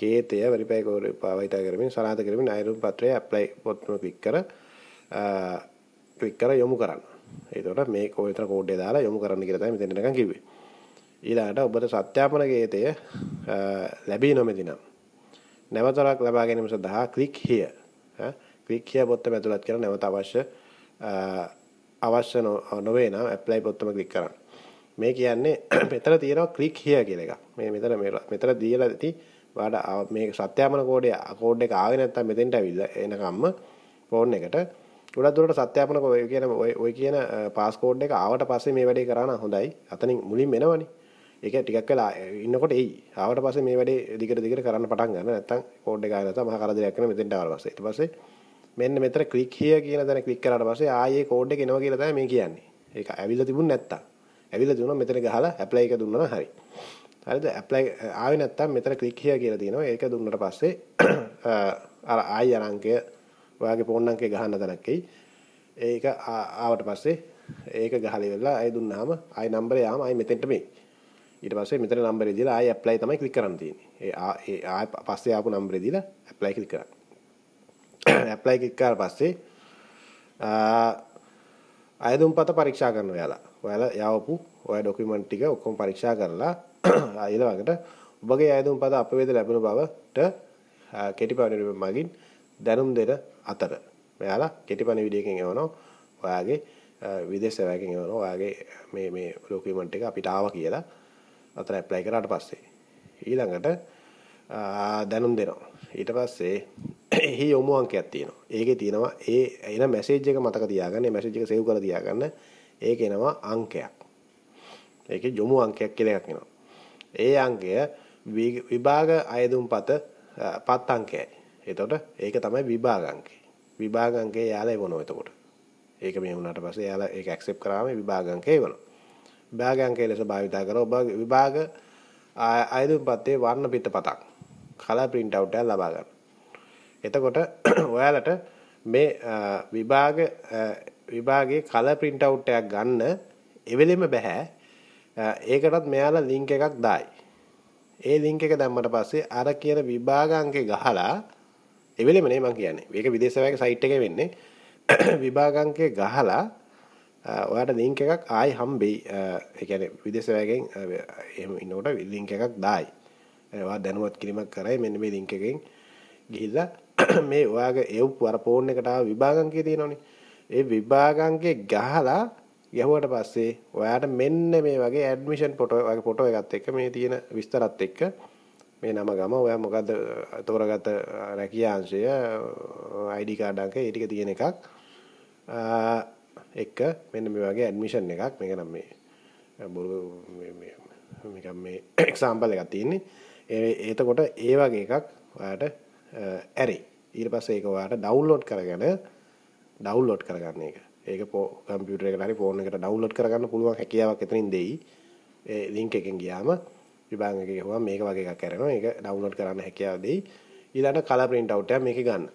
කේතය වෙරිෆයි කර පාවිච්චි කරමින් සනාත කරමින් අයරුම් පත්‍රය ඇප්ලයි පොත්ම ක්ලික් කර ක්ලික් කර යොමු කරන්න. ඒතකොට මේ කොහෙතර කෝඩ් එක දාලා යොමු කරන්න කියලා තමයි මෙතන නිකන් කිව්වේ. ඊළඟට ඔබට සත්‍යාපන ගේතය ලැබී නොමැතිනම් නැවතරක් ලබා ගැනීම සඳහා ක්ලික් හිය ක්ලික් හිය බොත්තම ඇතුළත් කරන නැවත අවශ්‍ය අවශ්‍ය නොවේ නම් ඇප්ලයි බොත්තම ක්ලික් කරන්න මේ කියන්නේ මෙතන තියෙනවා ක්ලික් හිය කියලා එකක් මේ මෙතන මේ මෙතන දීලා ඇති වාඩ මේ සත්‍යාපන කෝඩය කෝඩ් එක ආවේ නැත්තම් මෙතෙන්ට ඇවිල්ලා එනකම්ම ෆෝන් එකට ගොඩක් දුරට සත්‍යාපන ඔය කියන ඔය කියන පාස්කෝඩ් එක ආවට පස්සේ මේ වැඩේ කරා නම් හොඳයි. අතනින් මුලින් එනවනේ. ඒක ටිකක් වෙලා ඉන්නකොට එයි. ආවට පස්සේ මේ වැඩේ දිගට දිගට කරන්න පටන් ගන්න. නැත්තම් කෝඩ් එක ආයෙත් මහා කරදරයක් කරන මෙතෙන්ට ආවට පස්සේ. ඊට පස්සේ මෙන්න මෙතන ක්ලික් හිය කියන තැන ක්ලික් කරාට පස්සේ ආයේ කෝඩ් එක එනවා කියලා තමයි මේ කියන්නේ. ඒක ඇවිල්ලා තිබුණ නැත්තම්. ඇවිල්ලා දුන්නා මෙතන ගහලා ඇප්ලයි එක දුන්නා හරි. හරිද? ඇප්ලයි ආවේ නැත්තම් මෙතන ක්ලික් හිය කියලා තියෙනවා. ඒක දුන්නට පස්සේ අර ආයෙ අංකය ඔයාගේ ෆෝන් අංකය ගහන්න තැනක් එයි. ඒක ආවට පස්සේ ඒක ගහලා ඉවරලා ආයෙ දුන්නාම ආයෙ නම්බරය ආවම ආයෙ මෙතෙන්ට මේ ඊට පස්සේ මෙතන නම්බරේ දීලා ආයෙ apply තමයි ක්ලික් කරන්න තියෙන්නේ. ඒ ආයෙ පස්සේ ආපු නම්බරේ දීලා apply ක්ලික් කරන්න. apply ක්ලික් කරලා පස්සේ අයදුම් පත පරීක්ෂා කරනවා යාලා. ඔයාලා යවපු ඔය ડોකියුමන්ට් ටික ඔක්කොම පරීක්ෂා කරලා ඊළඟට ඔබගේ අයදුම් පත අප වේද ලැබුණ බවට කෙටි පණිවිඩ මගින් දැනුම් දෙන අතර මෙයාලා කෙටි පණිවිඩයකින් එවනවා ඔයාගේ විදේශ සේවයකින් එවනවා ඔයාගේ මේ මේ ડોකියුමන්ට් එක අපිට ආවා කියලා අතර ඇප්ලයි කරාට පස්සේ ඊළඟට දැනුම් දෙනවා ඊට පස්සේ එහි යොමු අංකයක් තියෙනවා ඒකේ තියෙනවා ඒ එන මැසේජ් එක මතක තියාගන්න මේ මැසේජ් එක සේව් කරලා තියාගන්න ඒක එනවා අංකයක් ඒකේ යොමු අංකයක් කියලා එකක් එනවා ඒ අංකය විභාග අයදුම්පත පත් අංකයයි එතකොට ඒක තමයි විභාග අංකය විභාග අංකය යාලා එවනවා එතකොට ඒක මේ වුණාට පස්සේ යාලා ඒක ඇක්සෙප්ට් කරාම විභාග අංකය එවනවා විභාගයන්කේ ලෙස භාවිතා කර ඔබ විභාග ආයුධපත්යේ වර්ණ පිටපතක් color printout එකක් ලබා ගන්න. එතකොට ඔයාලට මේ විභාග විභාගයේ color printout එකක් ගන්න එවෙලෙම බෑ. ඒකටත් මෙයාලා link එකක් දායි. ඒ link එක දැම්මට පස්සේ අර කියන විභාග අංකේ ගහලා එවෙලෙම නේ මම කියන්නේ. මේක විදේශ සැවැක සයිට් එකේ වෙන්නේ. විභාග අංකේ ගහලා ඔයාට ලින්ක් එකක් ආයි හම්බෙයි ඒ කියන්නේ විදේශවැගෙන් එහෙම ඉන්නකොට ලින්ක් එකක් දායි. ඒවා දැනුවත් කිරීමක් කරයි මෙන්න මේ ලින්ක් එකෙන් ගිහිල්ලා මේ ඔයාගේ එව්පු අර ෆෝන් එකට ආව විභාගංකය තියෙනවනේ. ඒ විභාගංකේ ගහලා ගැහුවට පස්සේ ඔයාට මෙන්න මේ වගේ ඇඩ්මිෂන් ෆොටෝ වගේ ෆොටෝ එකත් එක්ක මේ තියෙන විස්තරත් එක්ක මේ නම ගම ඔයා මොකද්ද තෝරගත රැකියාංශය ID කාඩ් අංකය ඒ ටික තියෙන එකක් එක මෙන්න මේ වගේ ඇඩ්මිෂන් එකක් මේක නම් මේ බොරු නිකන් මේ එක්සාම්පල් එකක් තියෙන්නේ ඒ එතකොට ඒ වගේ එකක් ඔයාලට ඇරේ ඊට පස්සේ ඒක ඔයාලට ඩවුන්ලෝඩ් කරගෙන ඩවුන්ලෝඩ් කරගන්න එක ඒක පෝ කම්පියුටර් එකට හරි ෆෝන් එකට ඩවුන්ලෝඩ් කරගන්න පුළුවන් හැකියාවක් එතනින් දෙයි ඒ ලින්ක් එකෙන් ගියාම විභාග එකේ හොවා මේක වගේ එකක් කරනවා ඒක ඩවුන්ලෝඩ් කරන්න හැකියාව දෙයි ඊළඟට කලර් print out එක මේක ගන්න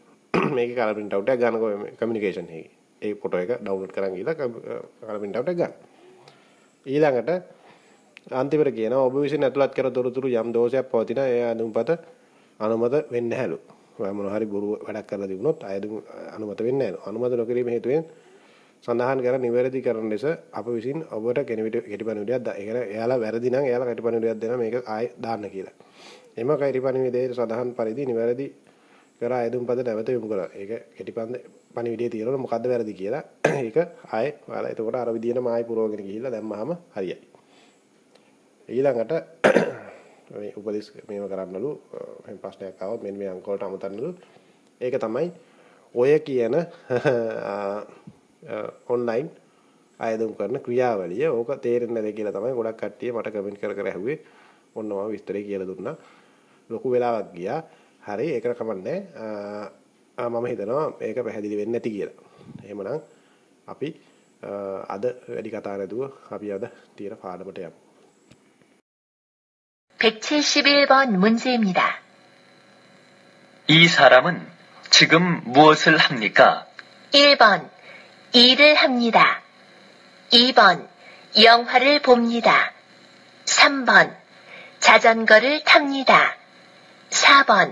මේක කලර් print out එක ගන්න කොහොමද කමියුනිකේෂන් එකේ ඒ පොට එක ඩවුන්ලෝඩ් කරන් ගිහලා කලමින්ටවට ගන්න. ඊළඟට අන්තිමට කියනවා ඔබ විසින් ඇතුළත් කර තොරතුරු යම් දෝෂයක් පවතින ඒ අනුමත අනුමත වෙන්නේ නැහැලු. මොන හරි බොරු වැඩක් කරලා තිබුණොත් අයදුම් අනුමත වෙන්නේ නැහැ. අනුමත නොකිරීම හේතුවෙන් සඳහන් කර නිවැරදි කරන ලෙස අප විසින් ඔබට කෙනෙකුට කෙටිපණිවිඩයක් දාන. ඒ කියන්නේ එයාලා වැරදි නම් එයාලා කෙටිපණිවිඩයක් දෙනවා මේක ආයෙ දාන්න කියලා. එම කෙටිපණිවිඩයේ සඳහන් පරිදි නිවැරදි කර අයදුම් පද නැවත යොමු කරා. ඒක කෙටිපන්ද පණිවිඩය තියෙනවනේ මොකද්ද වැරදි කියලා. ඒක ආයෙ ඔයාලා එතකොට අර විදියටම ආයෙ පුරවගෙන ගිහිල්ලා දැම්මහම හරියයි. ඊළඟට මේ උපදේශ මේව කරන්නලු මෙහෙම ප්‍රශ්නයක් ආවොත් මෙන්න මේ අංක වලට අමතන්නලු. ඒක තමයි ඔය කියන ඔන්ලයින් ආයතන කරන ක්‍රියාවලිය ඕක තේරෙන්නේ නැද කියලා තමයි ගොඩක් කට්ටිය මට කමෙන්ට් කර කර ඇහුවේ. ඔන්න මම විස්තරේ කියලා දුන්නා. ලොකු වෙලාවක් ගියා. හරි ඒකට කමන්නේ. මම හිතනවා මේක පැහැදිලි වෙන්න ඇති කියලා. එහෙමනම් අපි අද වැඩි කතා නැතුව අපි අද ත ි ය පාඩමට යමු. 171번 문제입니다. 이 사람은 지금 무엇을 합니까? 1번 일을 합니다. 2번 영화를 봅니다. 3번 자전거를 탑니다. 4번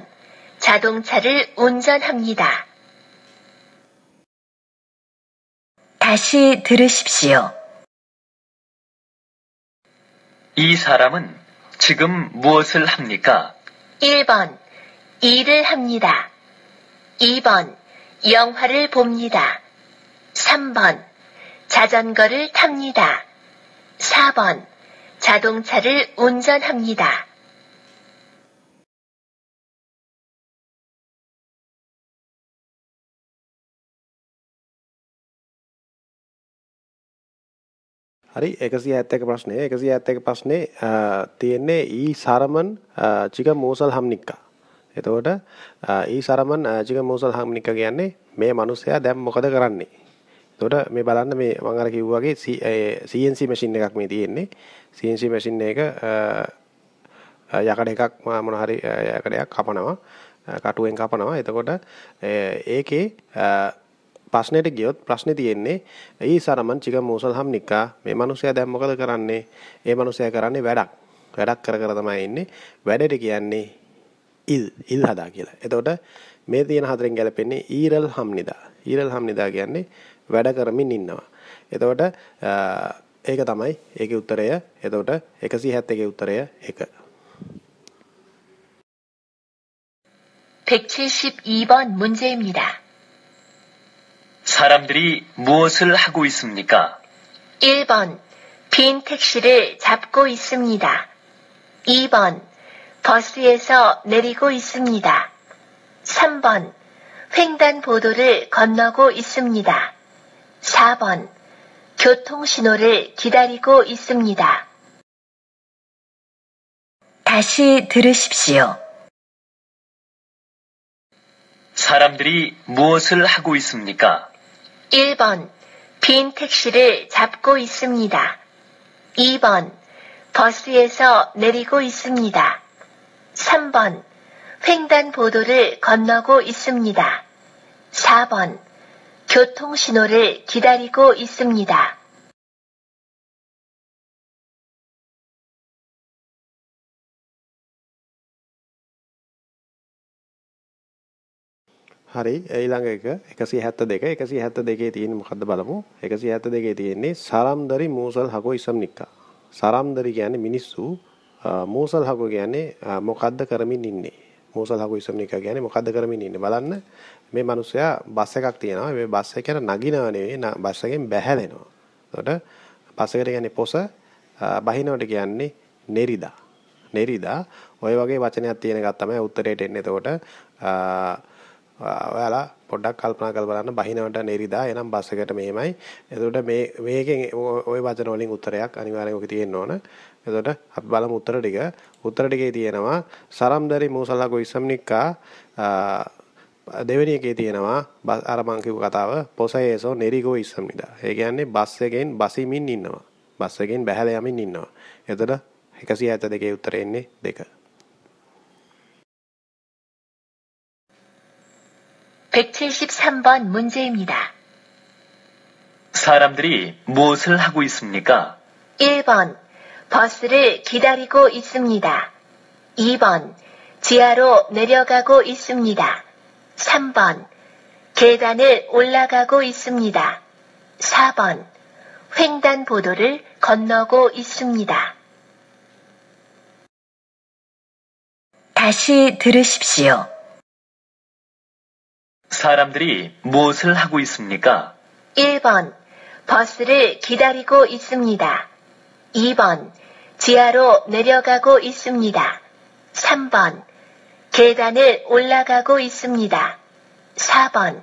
자동차를 운전합니다. 다시 들으십시오. 이 사람은 지금 무엇을 합니까? 1번, 일을 합니다. 2번, 영화를 봅니다. 3번, 자전거를 탑니다. 4번, 자동차를 운전합니다. හරි 171 ප්‍රශ්නේ 171 ප්‍රශ්නේ තියෙන්නේ ඊ සරමන් චික මෝසල් හම්නික්කා. එතකොට ඊ සරමන් චික මෝසල් හම්නික්කා කියන්නේ මේ මිනිස්සයා දැන් මොකද කරන්නේ? එතකොට මේ බලන්න මේ මම අර කිව්වාගේ CNC මැෂින් එකක් මේ තියෙන්නේ. CNC මැෂින් එක යකඩ එකක් මොන හරි යකඩයක් කපනවා. කටුවෙන් කපනවා. එතකොට ඒකේ ප්‍රශ්නෙට ගියොත් ප්‍රශ්නේ තියෙන්නේ ඊ සරමන් චික මූසල් හම්නිකා මේ මිනිස්සයා දැන් මොකද කරන්නේ? ඒ මිනිස්සයා කරන්නේ වැඩක්. වැඩක් කර කර තමයි ඉන්නේ. වැඩට කියන්නේ ඉල් ඉල් හදා කියලා. එතකොට මේ තියෙන හතරෙන් ගැලපෙන්නේ ඊරල් හම්නිදා. ඊරල් හම්නිදා කියන්නේ වැඩ කරමින් ඉන්නවා. එතකොට ඒක තමයි ඒකේ උත්තරය. එතකොට 171 උත්තරය 1. 백7 2번 문제입니다. 사람들이 무엇을 하고 있습니까? 1번. 빈 택시를 잡고 있습니다. 2번. 버스에서 내리고 있습니다. 3번. 횡단보도를 건너고 있습니다. 4번. 교통신호를 기다리고 있습니다. 다시 들으십시오. 사람들이 무엇을 하고 있습니까? 1번. 빈 택시를 잡고 있습니다. 2번. 버스에서 내리고 있습니다. 3번. 횡단보도를 건너고 있습니다. 4번. 교통신호를 기다리고 있습니다. හරි ඊළඟ එක 172 172 තියෙන්නේ මොකද්ද බලමු 172 තියෙන්නේ සරම්දරි මූසල් හකෝ ඉසම් නික්කා සරම්දරි කියන්නේ මිනිස්සු මූසල් හකෝ කියන්නේ මොකද්ද කරමින් ඉන්නේ මූසල් හකෝ ඉසම් නික්කා කියන්නේ මොකද්ද කරමින් ඉන්නේ බලන්න මේ මිනිස්සයා බස් එකක් තියෙනවා මේ බස් එක යන නගිනව නෙවෙයි බස් එකෙන් බැහැලෙනවා එතකොට බස් එකට කියන්නේ පොස බහිනවට කියන්නේ නෙරිදා නෙරිදා ඔය වගේ වචනයක් තියෙන එකක් තමයි උත්තරේට එන්නේ එතකොට ඔයාලා පොඩ්ඩක් කල්පනා කර බලන්න බහිනවට නෙරිදා එනම් බස් එකට මෙහෙමයි. එතකොට මේ මේකෙන් ওই වචන වලින් උත්තරයක් අනිවාර්යයෙන් ඔකේ තියෙන්න ඕන. එතකොට අපි බලමු උත්තර ටික. උත්තර ටිකේ තියෙනවා සරම්දරි මූසලගෝ ඉසම්නික්කා දෙවෙනි එකේ තියෙනවා අර මං කිව්ව කතාව පොසයේසෝ නෙරිගෝ ඉසම්නිදා. ඒ කියන්නේ බස් එකෙන් බසිමින් ඉන්නවා. බස් එකෙන් බැහැලා යමින් ඉන්නවා. එතකොට 172 උත්තර එන්නේ 2. 173번 문제입니다. 사람들이 무엇을 하고 있습니까? 1번, 버스를 기다리고 있습니다. 2번, 지하로 내려가고 있습니다. 3번, 계단을 올라가고 있습니다. 4번, 횡단보도를 건너고 있습니다. 다시 들으십시오. 사람들이 무엇을 하고 있습니까? 1번. 버스를 기다리고 있습니다. 2번. 지하로 내려가고 있습니다. 3번. 계단을 올라가고 있습니다. 4번.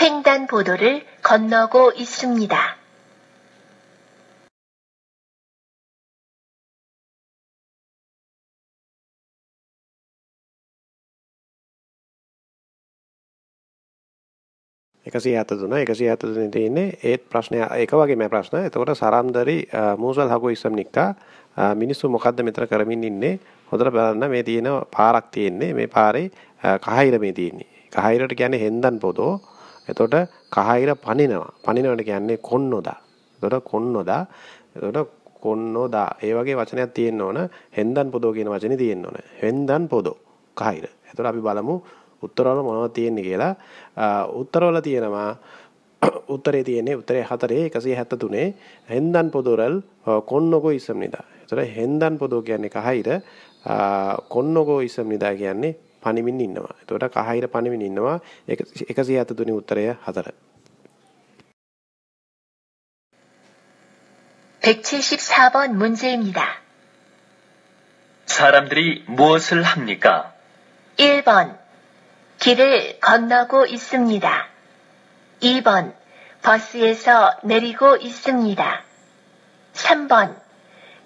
횡단보도를 건너고 있습니다. එකසි හතතුන එකසි හතතුන තියන්නේ ඒත් ප්‍රශ්නය එක වගේම ප්‍රශ්න එතකොට සරම්දරි මූසල් හකු ඉස්සම් නික්කා මිනිස්සු මොකක්ද මෙතර කරමින් ඉන්නේ හොදර බලන්න මේ තියෙන පාරක් තියෙන්නේ මේ පාරේ කහහිර මේ තියන්නේ කහහිරට කියන්නේ හෙන්දන් පොදෝ එතොට කහහිර පනිනවා පනිනවට කියන්නේ කොන්නොදා තොට කොන්නොදා එතොට කොන්නෝදා ඒ වගේ වචනයක් තියෙන්න්න ඕන හෙන්දන් පොදෝ කියන වචන තියෙන්න්න ඕන හෙන්දන් පොදෝ කහිර ඇතුට අපි බලමු උත්තරවල මොනවද තියෙන්නේ කියලා උත්තරවල තියෙනවා උත්තරේ තියෙන්නේ උත්තරේ 4 173 හෙන්දන් පොදොරල් කොන්නගෝ ඉසම් නිදා. ඒතර හෙන්දන් පොදෝ කියන්නේ කහයිර කොන්නගෝ ඉසම් නිදා කියන්නේ පණිමින් ඉන්නවා. එතකොට කහයිර පණිමින් ඉන්නවා 173 උත්තරය 4. 174번 문제입니다. 사람들이 무엇을 합니까? 1번 길을 건너고 있습니다. 2번 버스에서 내리고 있습니다. 3번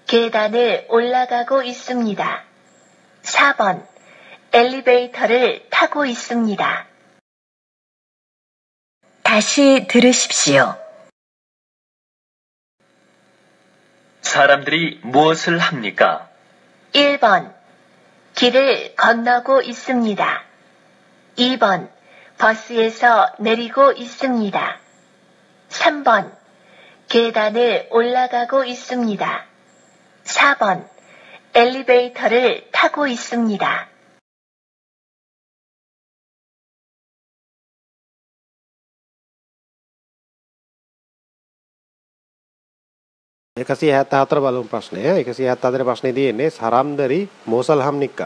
계단을 올라가고 있습니다. 4번 엘리베이터를 타고 있습니다. 다시 들으십시오. 사람들이 무엇을 합니까? 1번 길을 건너고 있습니다. 2번 버스에서 내리고 있습니다. 3번 계단을 올라가고 있습니다. 4번 엘리베이터를 타고 있습니다. එකසි ඇත් අතර බලුම් ප්‍රශ්නය එකසි ඇත් ප්‍රශ්නය තියෙන්නේ සරම්දරි මෝසල් හම්නික්ක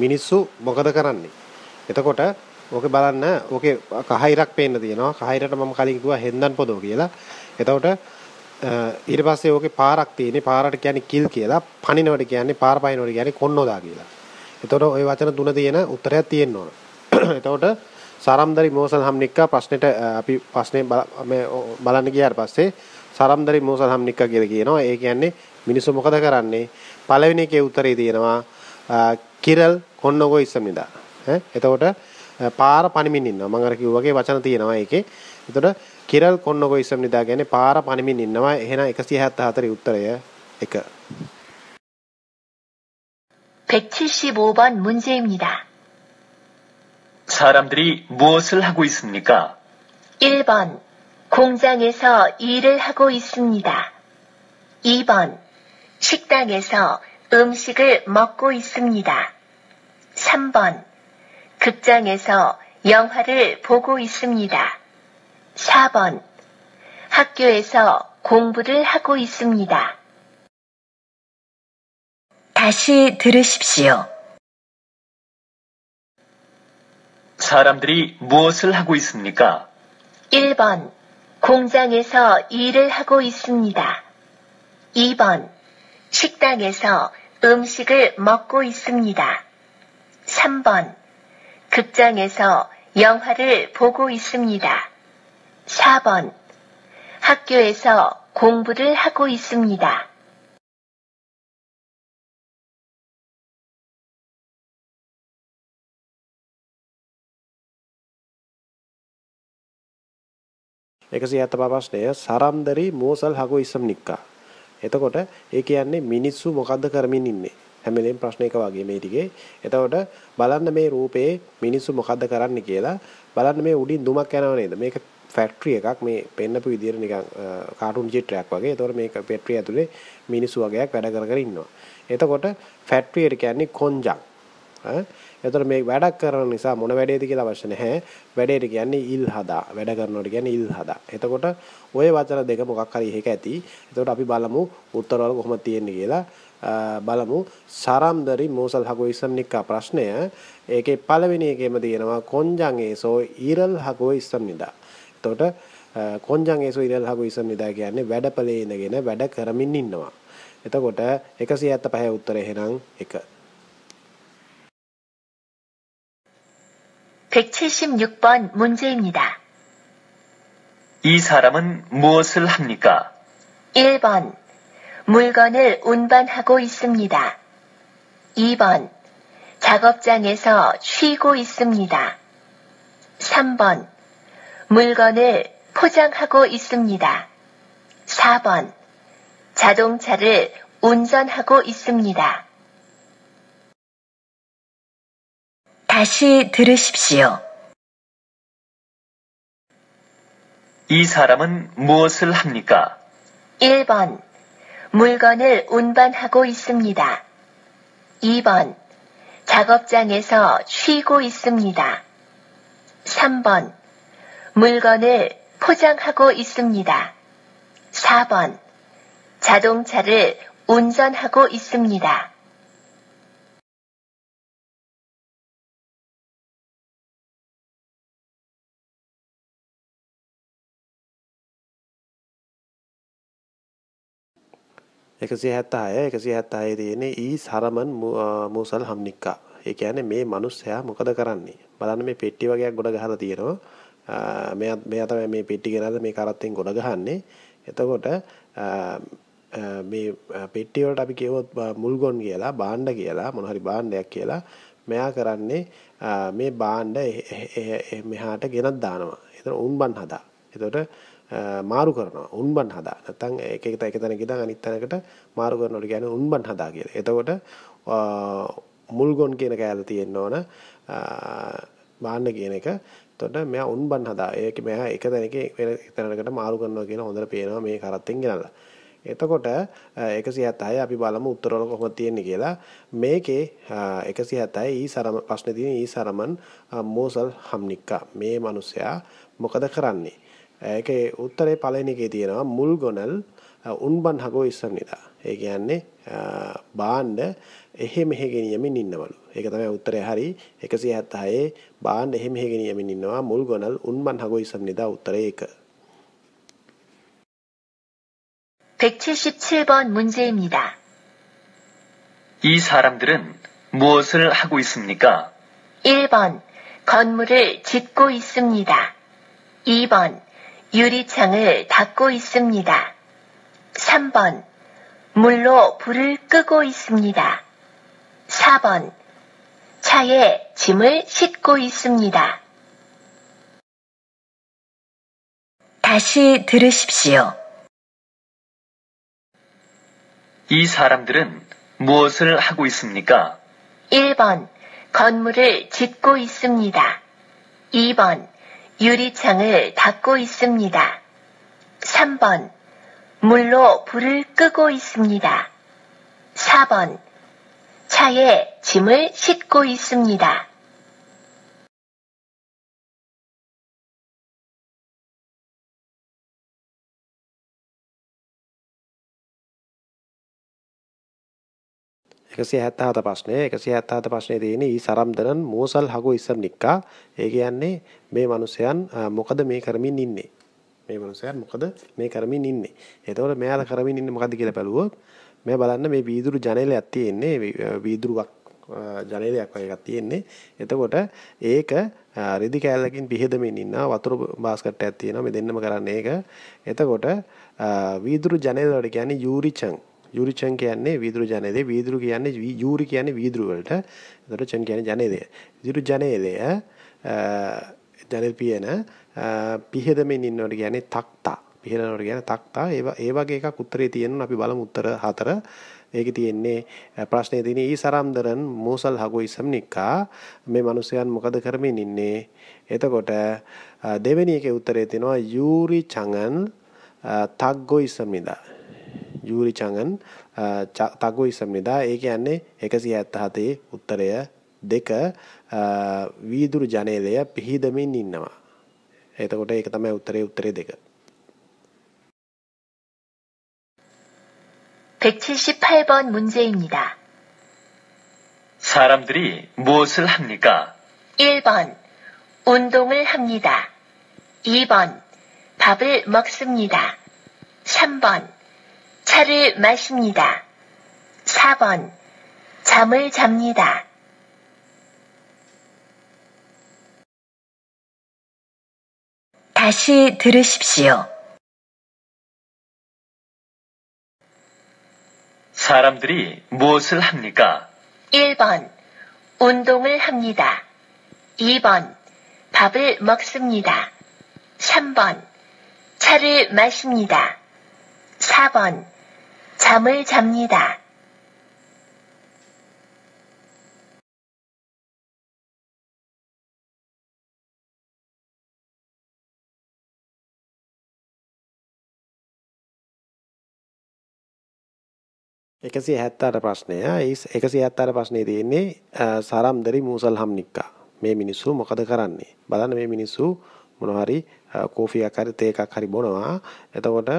මිනිස්සු මොකද කරන්නේ. එතකොට ඕකේ බලන්න ඕකේ කහයිරක් පේන්න තියෙනවා. කහයිරට මම කලින් කිව්වා හෙන්දන් පොදෝ කියලා. එතකොට ඊට පස්සේ ඕකේ පාරක් තියෙන්නේ. පාරට කියන්නේ කිල් කියලා. පණිනවට කියන්නේ පාර පයින්වට කියන්නේ කොන්නෝදා කියලා. එතකොට ওই වචන තුන තියෙන උත්තරයක් තියෙන්න ඕන. එතකොට සරම්දරි මෝසල් හම්නික්කා ප්‍රශ්නෙට අපි ප්‍රශ්නේ බලන්න ගියාට පස්සේ සරම්දරි මෝසල් හම්නික්කා කියලා කියනවා. ඒ කියන්නේ මිනිස්සු මොකද කරන්නේ? පළවෙනි එකේ උත්තරේ තියෙනවා කිරල් කොන්නෝගෝ ඉස්සමිදා. ඈ එතකොට පාර පණමින් ඉන්නවා. මම අර කිව්වාගේ වචන තියෙනවා ඒකේ. එතකොට කිරල් කොන්නගෝ ඉස්සම්නිදා කියන්නේ පාර පණමින් ඉන්නවා. එහෙනම් 174 උත්තරය 1. 175번 문제입니다. 사람들이 무엇을 하고 있습니까? 1번. 공장에서 일을 하고 있습니다. 2번. 식당에서 음식을 먹고 있습니다. 3번. 극장에서 영화를 보고 있습니다. 4번. 학교에서 공부를 하고 있습니다. 다시 들으십시오. 사람들이 무엇을 하고 있습니까? 1번. 공장에서 일을 하고 있습니다. 2번. 식당에서 음식을 먹고 있습니다. 3번. 극장에서 영화를 보고 있습니다. 4번. 학교에서 공부를 하고 있습니다. 178ශ්‍රය සරම්දරි මෝසල් 하고 있습니까? එතකොට ඒ කියන්නේ මිනිස්සු මොකද්ද කරමින් ඉන්නේ? හැම වෙලේම ප්‍රශ්න එක වගේ මේ ටිකේ. එතකොට බලන්න මේ රූපේ මිනිස්සු මොකද්ද කරන්න කියලා බලන්න මේ උඩින් දුමක් යනව නේද? මේක ෆැක්ටරි එකක් මේ පෙන්නපු විදියට නිකන් කාටුන් චිත්‍රයක් වගේ. එතකොට මේක ෆැක්ටරි ඇතුලේ මිනිස්සු වගේක් වැඩ කර කර ඉන්නවා. එතකොට ෆැක්ටරියට කියන්නේ කොන්ජක්. එතකොට මේ වැඩක් කරන නිසා මොන වැඩේද කියලා අවශ්‍ය නැහැ. වැඩේට කියන්නේ ඉල් හදා. වැඩ කරනවට කියන්නේ ඉල් හදා. එතකොට ওই වචන දෙක මොකක් හරි එකක ඇති. එතකොට අපි බලමු උත්තරවල කොහොමද තියෙන්නේ කියලා. බලමු සරම්දරි මූසල් හකු ඉස්සම්නික්කා ප්‍රශ්නය ඒකේ පළවෙනි එකේම තියෙනවා කොන්ජං ඒසෝ ඉරල් හකෝ ඉස්සම්නිදා. එතකොට කොන්ජං ඒසෝ ඉරල් හකු ඉස්සම්නිදා කියන්නේ වැඩපලේ ඉඳගෙන වැඩ කරමින් ඉන්නවා. එතකොට 175 උත්තරය එහෙනම් 1. 176번 문제입니다. 이 사람은 무엇을 합니까? 1번 물건을 운반하고 있습니다. 2번. 작업장에서 쉬고 있습니다. 3번. 물건을 포장하고 있습니다. 4번. 자동차를 운전하고 있습니다. 다시 들으십시오. 이 사람은 무엇을 합니까? 1번. 물건을 운반하고 있습니다. 2번 작업장에서 쉬고 있습니다. 3번 물건을 포장하고 있습니다. 4번 자동차를 운전하고 있습니다. 176 176 තියෙන්නේ ඊ සරමන් මූසල් හම්නික්කා. ඒ කියන්නේ මේ මිනිස්සයා මොකද කරන්නේ? බලන්න මේ පෙට්ටි වගේක් ගොඩ ගහලා තියෙනවා. මෙයා මෙයා තමයි මේ පෙට්ටි ගෙනල්ලා මේ කරත්තෙන් ගොඩ ගහන්නේ. එතකොට මේ පෙට්ටි වලට අපි කියවොත් මුල්ගොන් කියලා, බාණ්ඩ කියලා, මොන හරි බාණ්ඩයක් කියලා මෙයා කරන්නේ මේ බාණ්ඩ මෙහාට ගෙනත් දානවා. එතන උන්බන් හදා. එතකොට මාරු කරනවා උන්බන් හදා නැත්නම් එක එක එක තැනක ඉඳන් අනිත් තැනකට මාරු කරනවට කියන්නේ උන්බන් හදා කියලා. එතකොට මුල්ගොන් කියන කෑල්ල තියෙන්න ඕන බාන්න කියන එක. එතකොට මෙයා උන්බන් හදා. ඒක මෙයා එක තැනක වෙන තැනකට මාරු කරනවා කියන හොඳට පේනවා මේ කරත්තෙන් ගනලා. එතකොට 176 අපි බලමු උත්තර වල කොහොමද තියෙන්නේ කියලා. මේකේ 176 ඊ සරම ප්‍රශ්නේ තියෙන ඊ සරමන් මෝසල් හම්නික්කා. මේ මිනිසයා මොකද කරන්නේ? ඒ ක උත්තරේ පළවෙනිකේ තියෙනවා මුල් ගොනල් උන්බන් හගෝ ඉස්සනිදා. ඒ කියන්නේ බාණ්ඩ එහෙ මෙහෙ ගෙනියමින් ඉන්නවලු. ඒක තමයි උත්තරේ හරි 176 බාණ්ඩ එහෙ මෙහෙ ගෙනියමින් ඉන්නවා මුල් ගොනල් උන්බන් හගෝ ඉස්සනිදා උත්තරේ ඒක. 177번 문제입니다. 이 사람들은 무엇을 하고 있습니까? 1번 건물을 짓고 있습니다. 2번 유리창을 닫고 있습니다. 3번. 물로 불을 끄고 있습니다. 4번. 차에 짐을 싣고 있습니다. 다시 들으십시오. 이 사람들은 무엇을 하고 있습니까? 1번. 건물을 짓고 있습니다. 2번. 유리창을 닫고 있습니다. 3번. 물로 불을 끄고 있습니다. 4번. 차에 짐을 싣고 있습니다. 177 ප්‍රශ්නය 177 ප්‍රශ්නේ තියෙන්නේ ඊ සරම්දරන් මෝසල් හගෝ ඉස්සම්නික්කා ඒ කියන්නේ මේ මිනිසයන් මොකද මේ කරමින් ඉන්නේ මේ මිනිසයන් මොකද මේ කරමින් ඉන්නේ එතකොට මෙයාලා කරමින් ඉන්නේ මොකද්ද කියලා බැලුවොත් මේ බලන්න මේ වීදුරු ජනේලයක් තියෙන්නේ වීදුරුවක් ජනේලයක් වගේ එකක් තියෙන්නේ. එතකොට ඒක රිදි කෑල්ලකින් පිහෙදමින් ඉන්න වතුර බාස්කට් එකක් තියෙනවා. මේ දෙන්නම කරන්නේ ඒක. එතකොට වීදුරු ජනේල වලට කියන්නේ යූරිචන් යූරිචන් කියන්නේ වීදුරු ජනේදය. වීදුරු කියන්නේ යූරි කියන්නේ වීදුරු වලට. එතකොට චන් කියන්නේ ජනේදය. වීදුරු ජනේදය ජනේල් පියන පිහෙදමින් ඉන්නවට කියන්නේ තක්තා. පිහෙනවට කියන්නේ තක්තා. ඒ වගේ එකක් උත්තරේ තියෙනවා. අපි බලමු උත්තර හතර. ඒකේ තියෙන්නේ ප්‍රශ්නේ තියෙන්නේ ඊ සරම්දරන් මෝසල් හගොයි සම්නිකා මේ මිනිස්යන් මොකද කරමින් ඉන්නේ එතකොට දෙවෙනි එකේ උත්තරේ තියෙනවා යූරි චංගන් තග්ගොයි සම්නිදා 유리창은 따고 있습니다. ඒ කියන්නේ 177 උත්තරය දෙක වීදුරු ජනේලය පිහිදමින් ඉන්නවා. එතකොට ඒක තමයි උත්තරේ උත්තරේ දෙක. 178번 문제입니다. 사람들이 무엇을 합니까? 1번 운동을 합니다. 2번 밥을 먹습니다. 3번 차를 마십니다. 4번. 잠을 잡니다. 다시 들으십시오. 사람들이 무엇을 합니까? 1번. 운동을 합니다. 2번. 밥을 먹습니다. 3번. 차를 마십니다. 4번. 잠을 잡니다. එකසි හැත්තාට ප්‍රශ්නය එකසි හැත්තාට ප්‍රශ්නය තියෙන්නේ සරම්දරි මූසල්හම් නික්කා මේ මිනිස්සු මොකද කරන්නේ බලන්න මේ මිනිස්සු මොනහරි කෝෆියක් හරි තේකක් හරි බොනවා එතකොට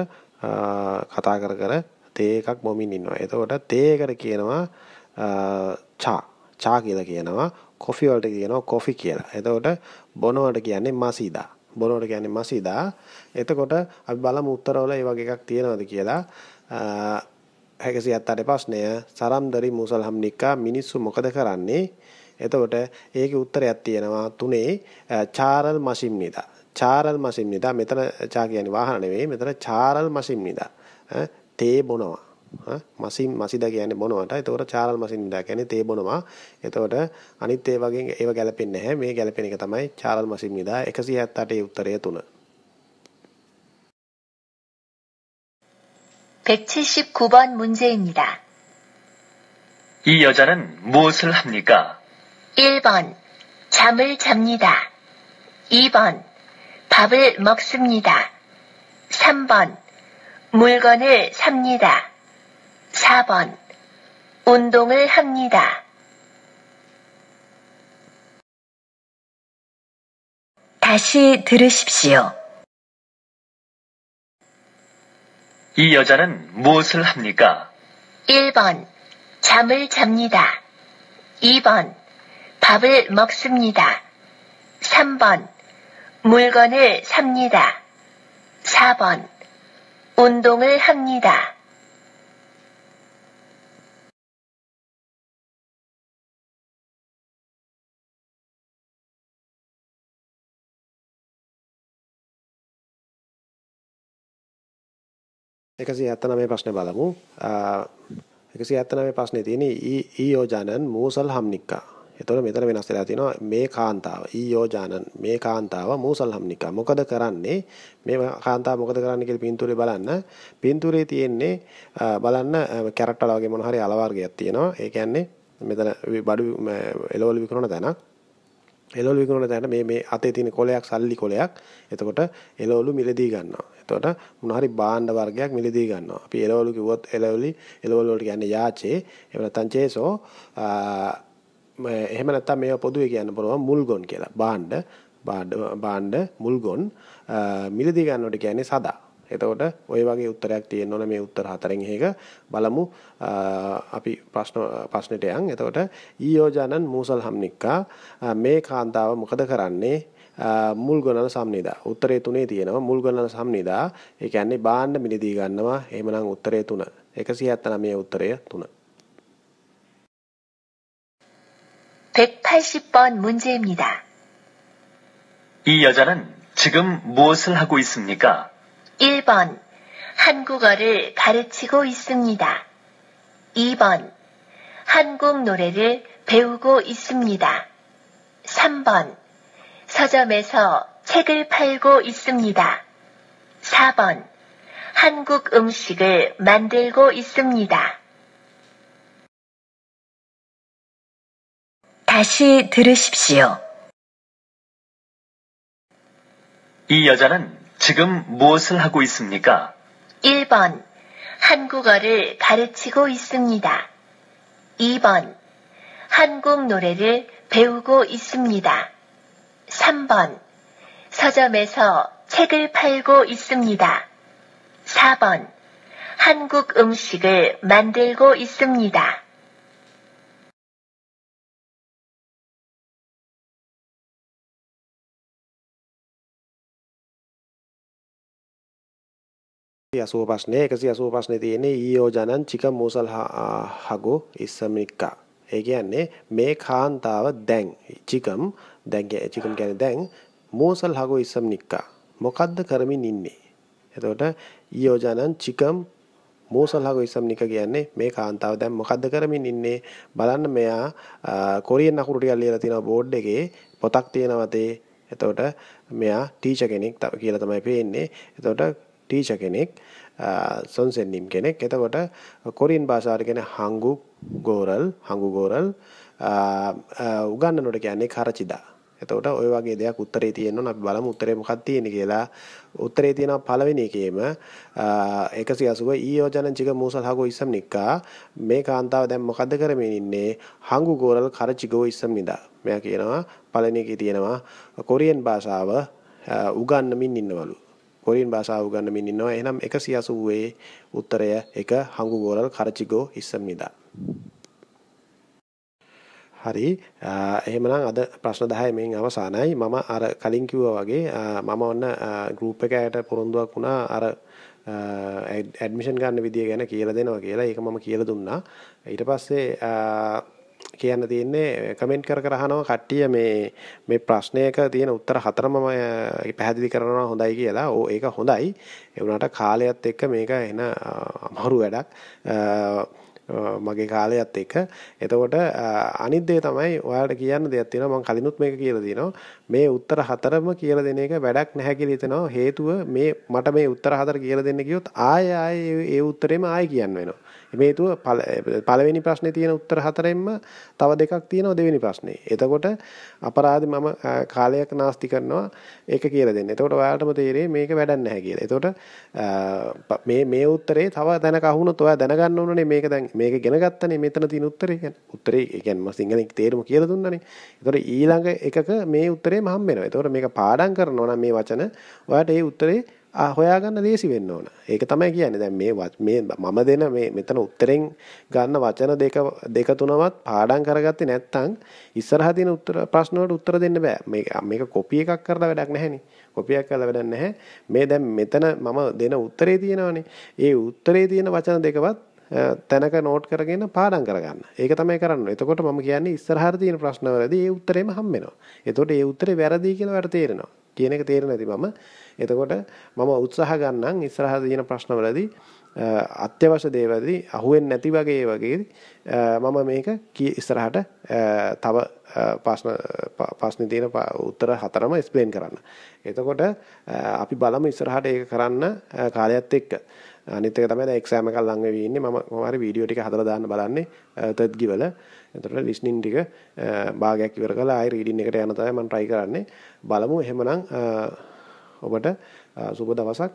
කතා කර කර තේ එකක් බොමින් ඉන්නවා. එතකොට තේ එකට කියනවා චා. චා කියලා කියනවා. කොෆි වලට කියනවා කොෆි කියලා. එතකොට බොනවට කියන්නේ මසීදා. බොනවට කියන්නේ මසීදා. එතකොට අපි බලමු උත්තරවල මේ වගේ එකක් තියෙනවද කියලා. හැකසියත් අට ප්‍රශ්නය සරම්දරි මුසල්හම් නික්කා මිනිස්සු මොකද කරන්නේ? එතකොට ඒකේ උත්තරයක් තියෙනවා තුනේ චාරල් මසිම්නිදා. චාරල් මසිම්නිදා මෙතන චා කියන්නේ වාහන නෙවෙයි මෙතන චාරල් මසිම්නිදා. තේ බොනවා මසින් මසිද කියන්නේ බොනවට එතකොට චාරල් මසින්දා කියන්නේ තේ බොනවා එතකොට අනිත් ඒ වගේ ඒව ගැලපෙන්නේ නැහැ මේ ගැලපෙන එක තමයි චාරල් මසින්දා 178 උත්තරය 3 179번 문제입니다. 이 여자는 무엇을 합니까? 1번 잠을 잡니다. 2번 밥을 먹습니다. 3번 물건을 삽니다. 4번. 운동을 합니다. 다시 들으십시오. 이 여자는 무엇을 합니까? 1번. 잠을 잡니다. 2번. 밥을 먹습니다. 3번. 물건을 삽니다. 4번. 운동을 합니다. එකසි ඇත්තනමේ ප්‍රශ්න බලමු එකසි ඇත්තනමේ ප්‍රශ්නේ තියෙන ඊ යෝජනන් මූසල් හම්නික්කා එතකොට මෙතන වෙනස් වෙලා තියෙනවා මේ කාන්තාව ඊයෝජානන් මේ කාන්තාව මූසල්හම්නිකා මොකද කරන්නේ මේ කාන්තාව මොකද කරන්නේ කියලා පින්තූරේ බලන්න පින්තූරේ තියෙන්නේ බලන්න කැරට් වල වගේ මොන හරි අල වර්ගයක් තියෙනවා ඒ කියන්නේ මෙතන බඩු එළවලු විකුණන තැනක් එළවලු විකුණන තැනට මේ මේ අතේ තියෙන කොලයක් සල්ලි කොලයක්. එතකොට එළවලු මිලදී ගන්නවා. එතකොට මොන හරි භාණ්ඩ වර්ගයක් මිලදී ගන්නවා. අපි එළවලු කිව්වොත් එළවලි එළවලු වලට කියන්නේ යාචේ. එහෙම නැත්නම් චේසෝ එහෙම නැත්නම් මේවා පොදුවේ කියන්න පුළුවන් මුල්ගොන් කියලා. බාණ්ඩ බාණ්ඩ මුල්ගොන් මිලදී ගන්නවට කියන්නේ සදා. එතකොට ওই වගේ උත්තරයක් තියෙන්න ඕන මේ උත්තර හතරෙන් එක බලමු අපි ප්‍රශ්න ප්‍රශ්නෙට යන්. එතකොට ඊයෝජනන් මූසල් හම්නික්කා මේ කාන්තාව මොකද කරන්නේ? මුල් ගණන සම්නිදා. උත්තරේ තුනේ තියෙනවා මුල් ගණන සම්නිදා. ඒ කියන්නේ බාණ්ඩ මිලදී ගන්නවා. එහෙමනම් උත්තරේ තුන. 179 උත්තරය තුන. 180번 문제입니다. 이 여자는 지금 무엇을 하고 있습니까? 1번. 한국어를 가르치고 있습니다. 2번. 한국 노래를 배우고 있습니다. 3번. 서점에서 책을 팔고 있습니다. 4번. 한국 음식을 만들고 있습니다. 다시 들으십시오. 이 여자는 지금 무엇을 하고 있습니까? 1번. 한국어를 가르치고 있습니다. 2번. 한국 노래를 배우고 있습니다. 3번. 서점에서 책을 팔고 있습니다. 4번. 한국 음식을 만들고 있습니다. 80 ප්‍රශ්නේ 180 ප්‍රශ්නේ තියෙන්නේ ඊයෝජනං චික මූසල් හගෝ ඉස්සමික්කා. ඒ කියන්නේ මේ කාන්තාව දැන් චිකම් දැන් චිකම් කියන්නේ දැන් මූසල් හගෝ ඉස්සමික්කා. මොකද්ද කරමින් ඉන්නේ? එතකොට ඊයෝජනං චිකම් මූසල් හගෝ ඉස්සමික්කා කියන්නේ මේ කාන්තාව දැන් මොකද්ද කරමින් ඉන්නේ? බලන්න මෙයා කොරියන් අකුරු ටිකක් ලියලා තියෙනවා බෝඩ් එකේ පොතක් තියෙනවා තේ. එතකොට මෙයා ටීචර් කෙනෙක් කියලා තමයි පේන්නේ. එතකොට ටීචර් කෙනෙක් සොන්සෙන්නිම් කෙනෙක්. එතකොට කොරියන් භාෂාවට කියන හංගු ගෝරල් හංගු ගෝරල් උගන්නනට කියන්නේ කරචිදා. එතකොට ඔය වගේ දෙයක් උත්තරේ තියෙනවා අපි බලමු උත්තරේ මොකක්ද තියෙන්නේ කියලා උත්තරේ තියෙන පළවෙනි එකේම 180 ඊයෝජනං චික මූසල්හගෝ ඉස්සම් නික්කා මේ කාන්තාව දැන් මොකද්ද කරමින් ඉන්නේ හංගු ගෝරල් කරචිගෝ ඉස්සම් නිදා මෙයා කියනවා පළවෙනි එකේ තියෙනවා කොරියන් භාෂාව උගන්නමින් ඉන්නවලු කොරියන් භාෂාව උගන්න මින් ඉන්නවා. එහෙනම් 180 උත්තරය 1 හංගුගෝරල් කරචිගෝ ඉස්සම්නිදා. හරි එහෙමනම් අද ප්‍රශ්න 10 මෙන් අවසానයි මම අර කලින් කිව්වා වගේ මම ඔන්න ගෲප් එකකට පොරොන්දුවක් වුණා අර ඇඩ්මිෂන් ගන්න විදිය ගැන කියලා දෙනවා කියලා ඒක මම කියලා දුන්නා ඊට පස්සේ කියන්න තියෙන්නේ කමෙන්ට් කර කර අහනවා කට්ටිය මේ මේ ප්‍රශ්නයක තියෙන උත්තර හතරම පැහැදිලි කරනවා හොඳයි කියලා. ඕ ඒක හොඳයි. ඒ වුණාට කාලයත් එක්ක මේක එන අමාරු වැඩක්. මගේ කාලයත් එක්ක. එතකොට අනිත් දේ තමයි ඔයාලට කියන්න දෙයක් තියෙනවා. මම කලිනුත් මේක කියලා දිනවා. මේ උත්තර හතරම කියලා දෙන එක වැඩක් නැහැ කියලා හිතනවා. හේතුව මේ මට මේ උත්තර හතර කියලා දෙන්න ගියොත් ආයෙ ආයෙ ඒ උත්තරේම ආයෙ කියන්න වෙනවා. මේතුව පළවෙනි ප්‍රශ්නේ තියෙන උත්තර හතරෙන්ම තව දෙකක් තියෙනවා දෙවෙනි ප්‍රශ්නේ. එතකොට අපරාධ මම කාලයක් නාස්ති කරනවා ඒක කියලා දෙන්න. එතකොට ඔයාලටම තේරෙයි මේක වැඩක් නැහැ කියලා. එතකොට මේ මේ උත්තරේ තව දැනක අහුනොත් ඔයා දැනගන්න ඕනනේ මේක දැන් මේක ඉගෙන ගත්තනේ මෙතන තියෙන උත්තරේ කියන්නේ. උත්තරේ කියන්නේ මම සිංහලෙන් තේරුම කියලා දුන්නනේ. එතකොට ඊළඟ එකක මේ උත්තරේ මහම් වෙනවා. එතකොට මේක පාඩම් කරනවා නම් මේ වචන ඔයාට ඒ උත්තරේ හොයාගන්න දේසි වෙන්න ඕන. ඒක තමයි කියන්නේ. දැන් මේ මේ මම දෙන මේ මෙතන උත්තරෙන් ගන්න වචන දෙක දෙක තුනවත් පාඩම් කරගත්තේ නැත්නම් ඉස්සරහ දින උත්තර ප්‍රශ්න වලට උත්තර දෙන්න බෑ. මේක මේක කොපි එකක් කරලා වැඩක් නැහැනේ. කොපියක් කරලා වැඩක් නැහැ. මේ දැන් මෙතන මම දෙන උත්තරේ තියෙනවනේ. ඒ උත්තරේ තියෙන වචන දෙකවත් තැනක නෝට් කරගෙන පාඩම් කරගන්න. ඒක තමයි කරන්න. එතකොට මම කියන්නේ ඉස්සරහට තියෙන ප්‍රශ්නවලදී ඒ උත්තරේම හම්බ වෙනවා. එතකොට ඒ උත්තරේ වැරදි කියලා වැට තේරෙනවා. කියන එක තේරෙන්නේ නැති මම එතකොට මම උත්සාහ ගන්නම් ඉස්සරහ තියෙන ප්‍රශ්නවලදී අත්‍යවශ්‍ය දේවදී අහුවෙන්නේ නැති වගේ වගේ මම මේක ඉස්සරහට තව ප්‍රශ්න ප්‍රශ්නේ තියෙන උත්තර හතරම එක්ස්ප්ලেইন කරන්න. එතකොට අපි බලමු ඉස්සරහට ඒක කරන්න කාලයත් එක්ක. අනිත් එක තමයි දැන් එක්සෑම් එකක් ලඟ වෙවි ඉන්නේ මම කොහොම හරි වීඩියෝ ටික හදලා දාන්න බලන්නේ තර්ඩ් ගිවල. එතකොට ලිස්නින් ටික භාගයක් ඉවර කරලා ආයෙ රීඩින් එකට යන තමයි මම try කරන්නේ. බලමු එහෙමනම් ඔබට සුබ දවසක්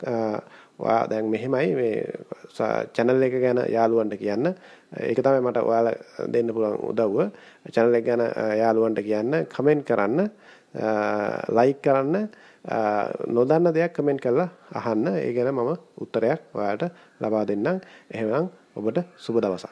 ඔයා දැන් මෙහෙමයි මේ channel එක ගැන යාළුවන්ට කියන්න ඒක තමයි මට ඔයාලා දෙන්න පුළුවන් උදව්ව channel එක ගැන යාළුවන්ට කියන්න comment කරන්න like කරන්න නොදන්න දෙයක් comment කරලා අහන්න ඒ ගැන මම උත්තරයක් ඔයාලට ලබා දෙන්නම් එහෙනම් ඔබට සුබ දවසක්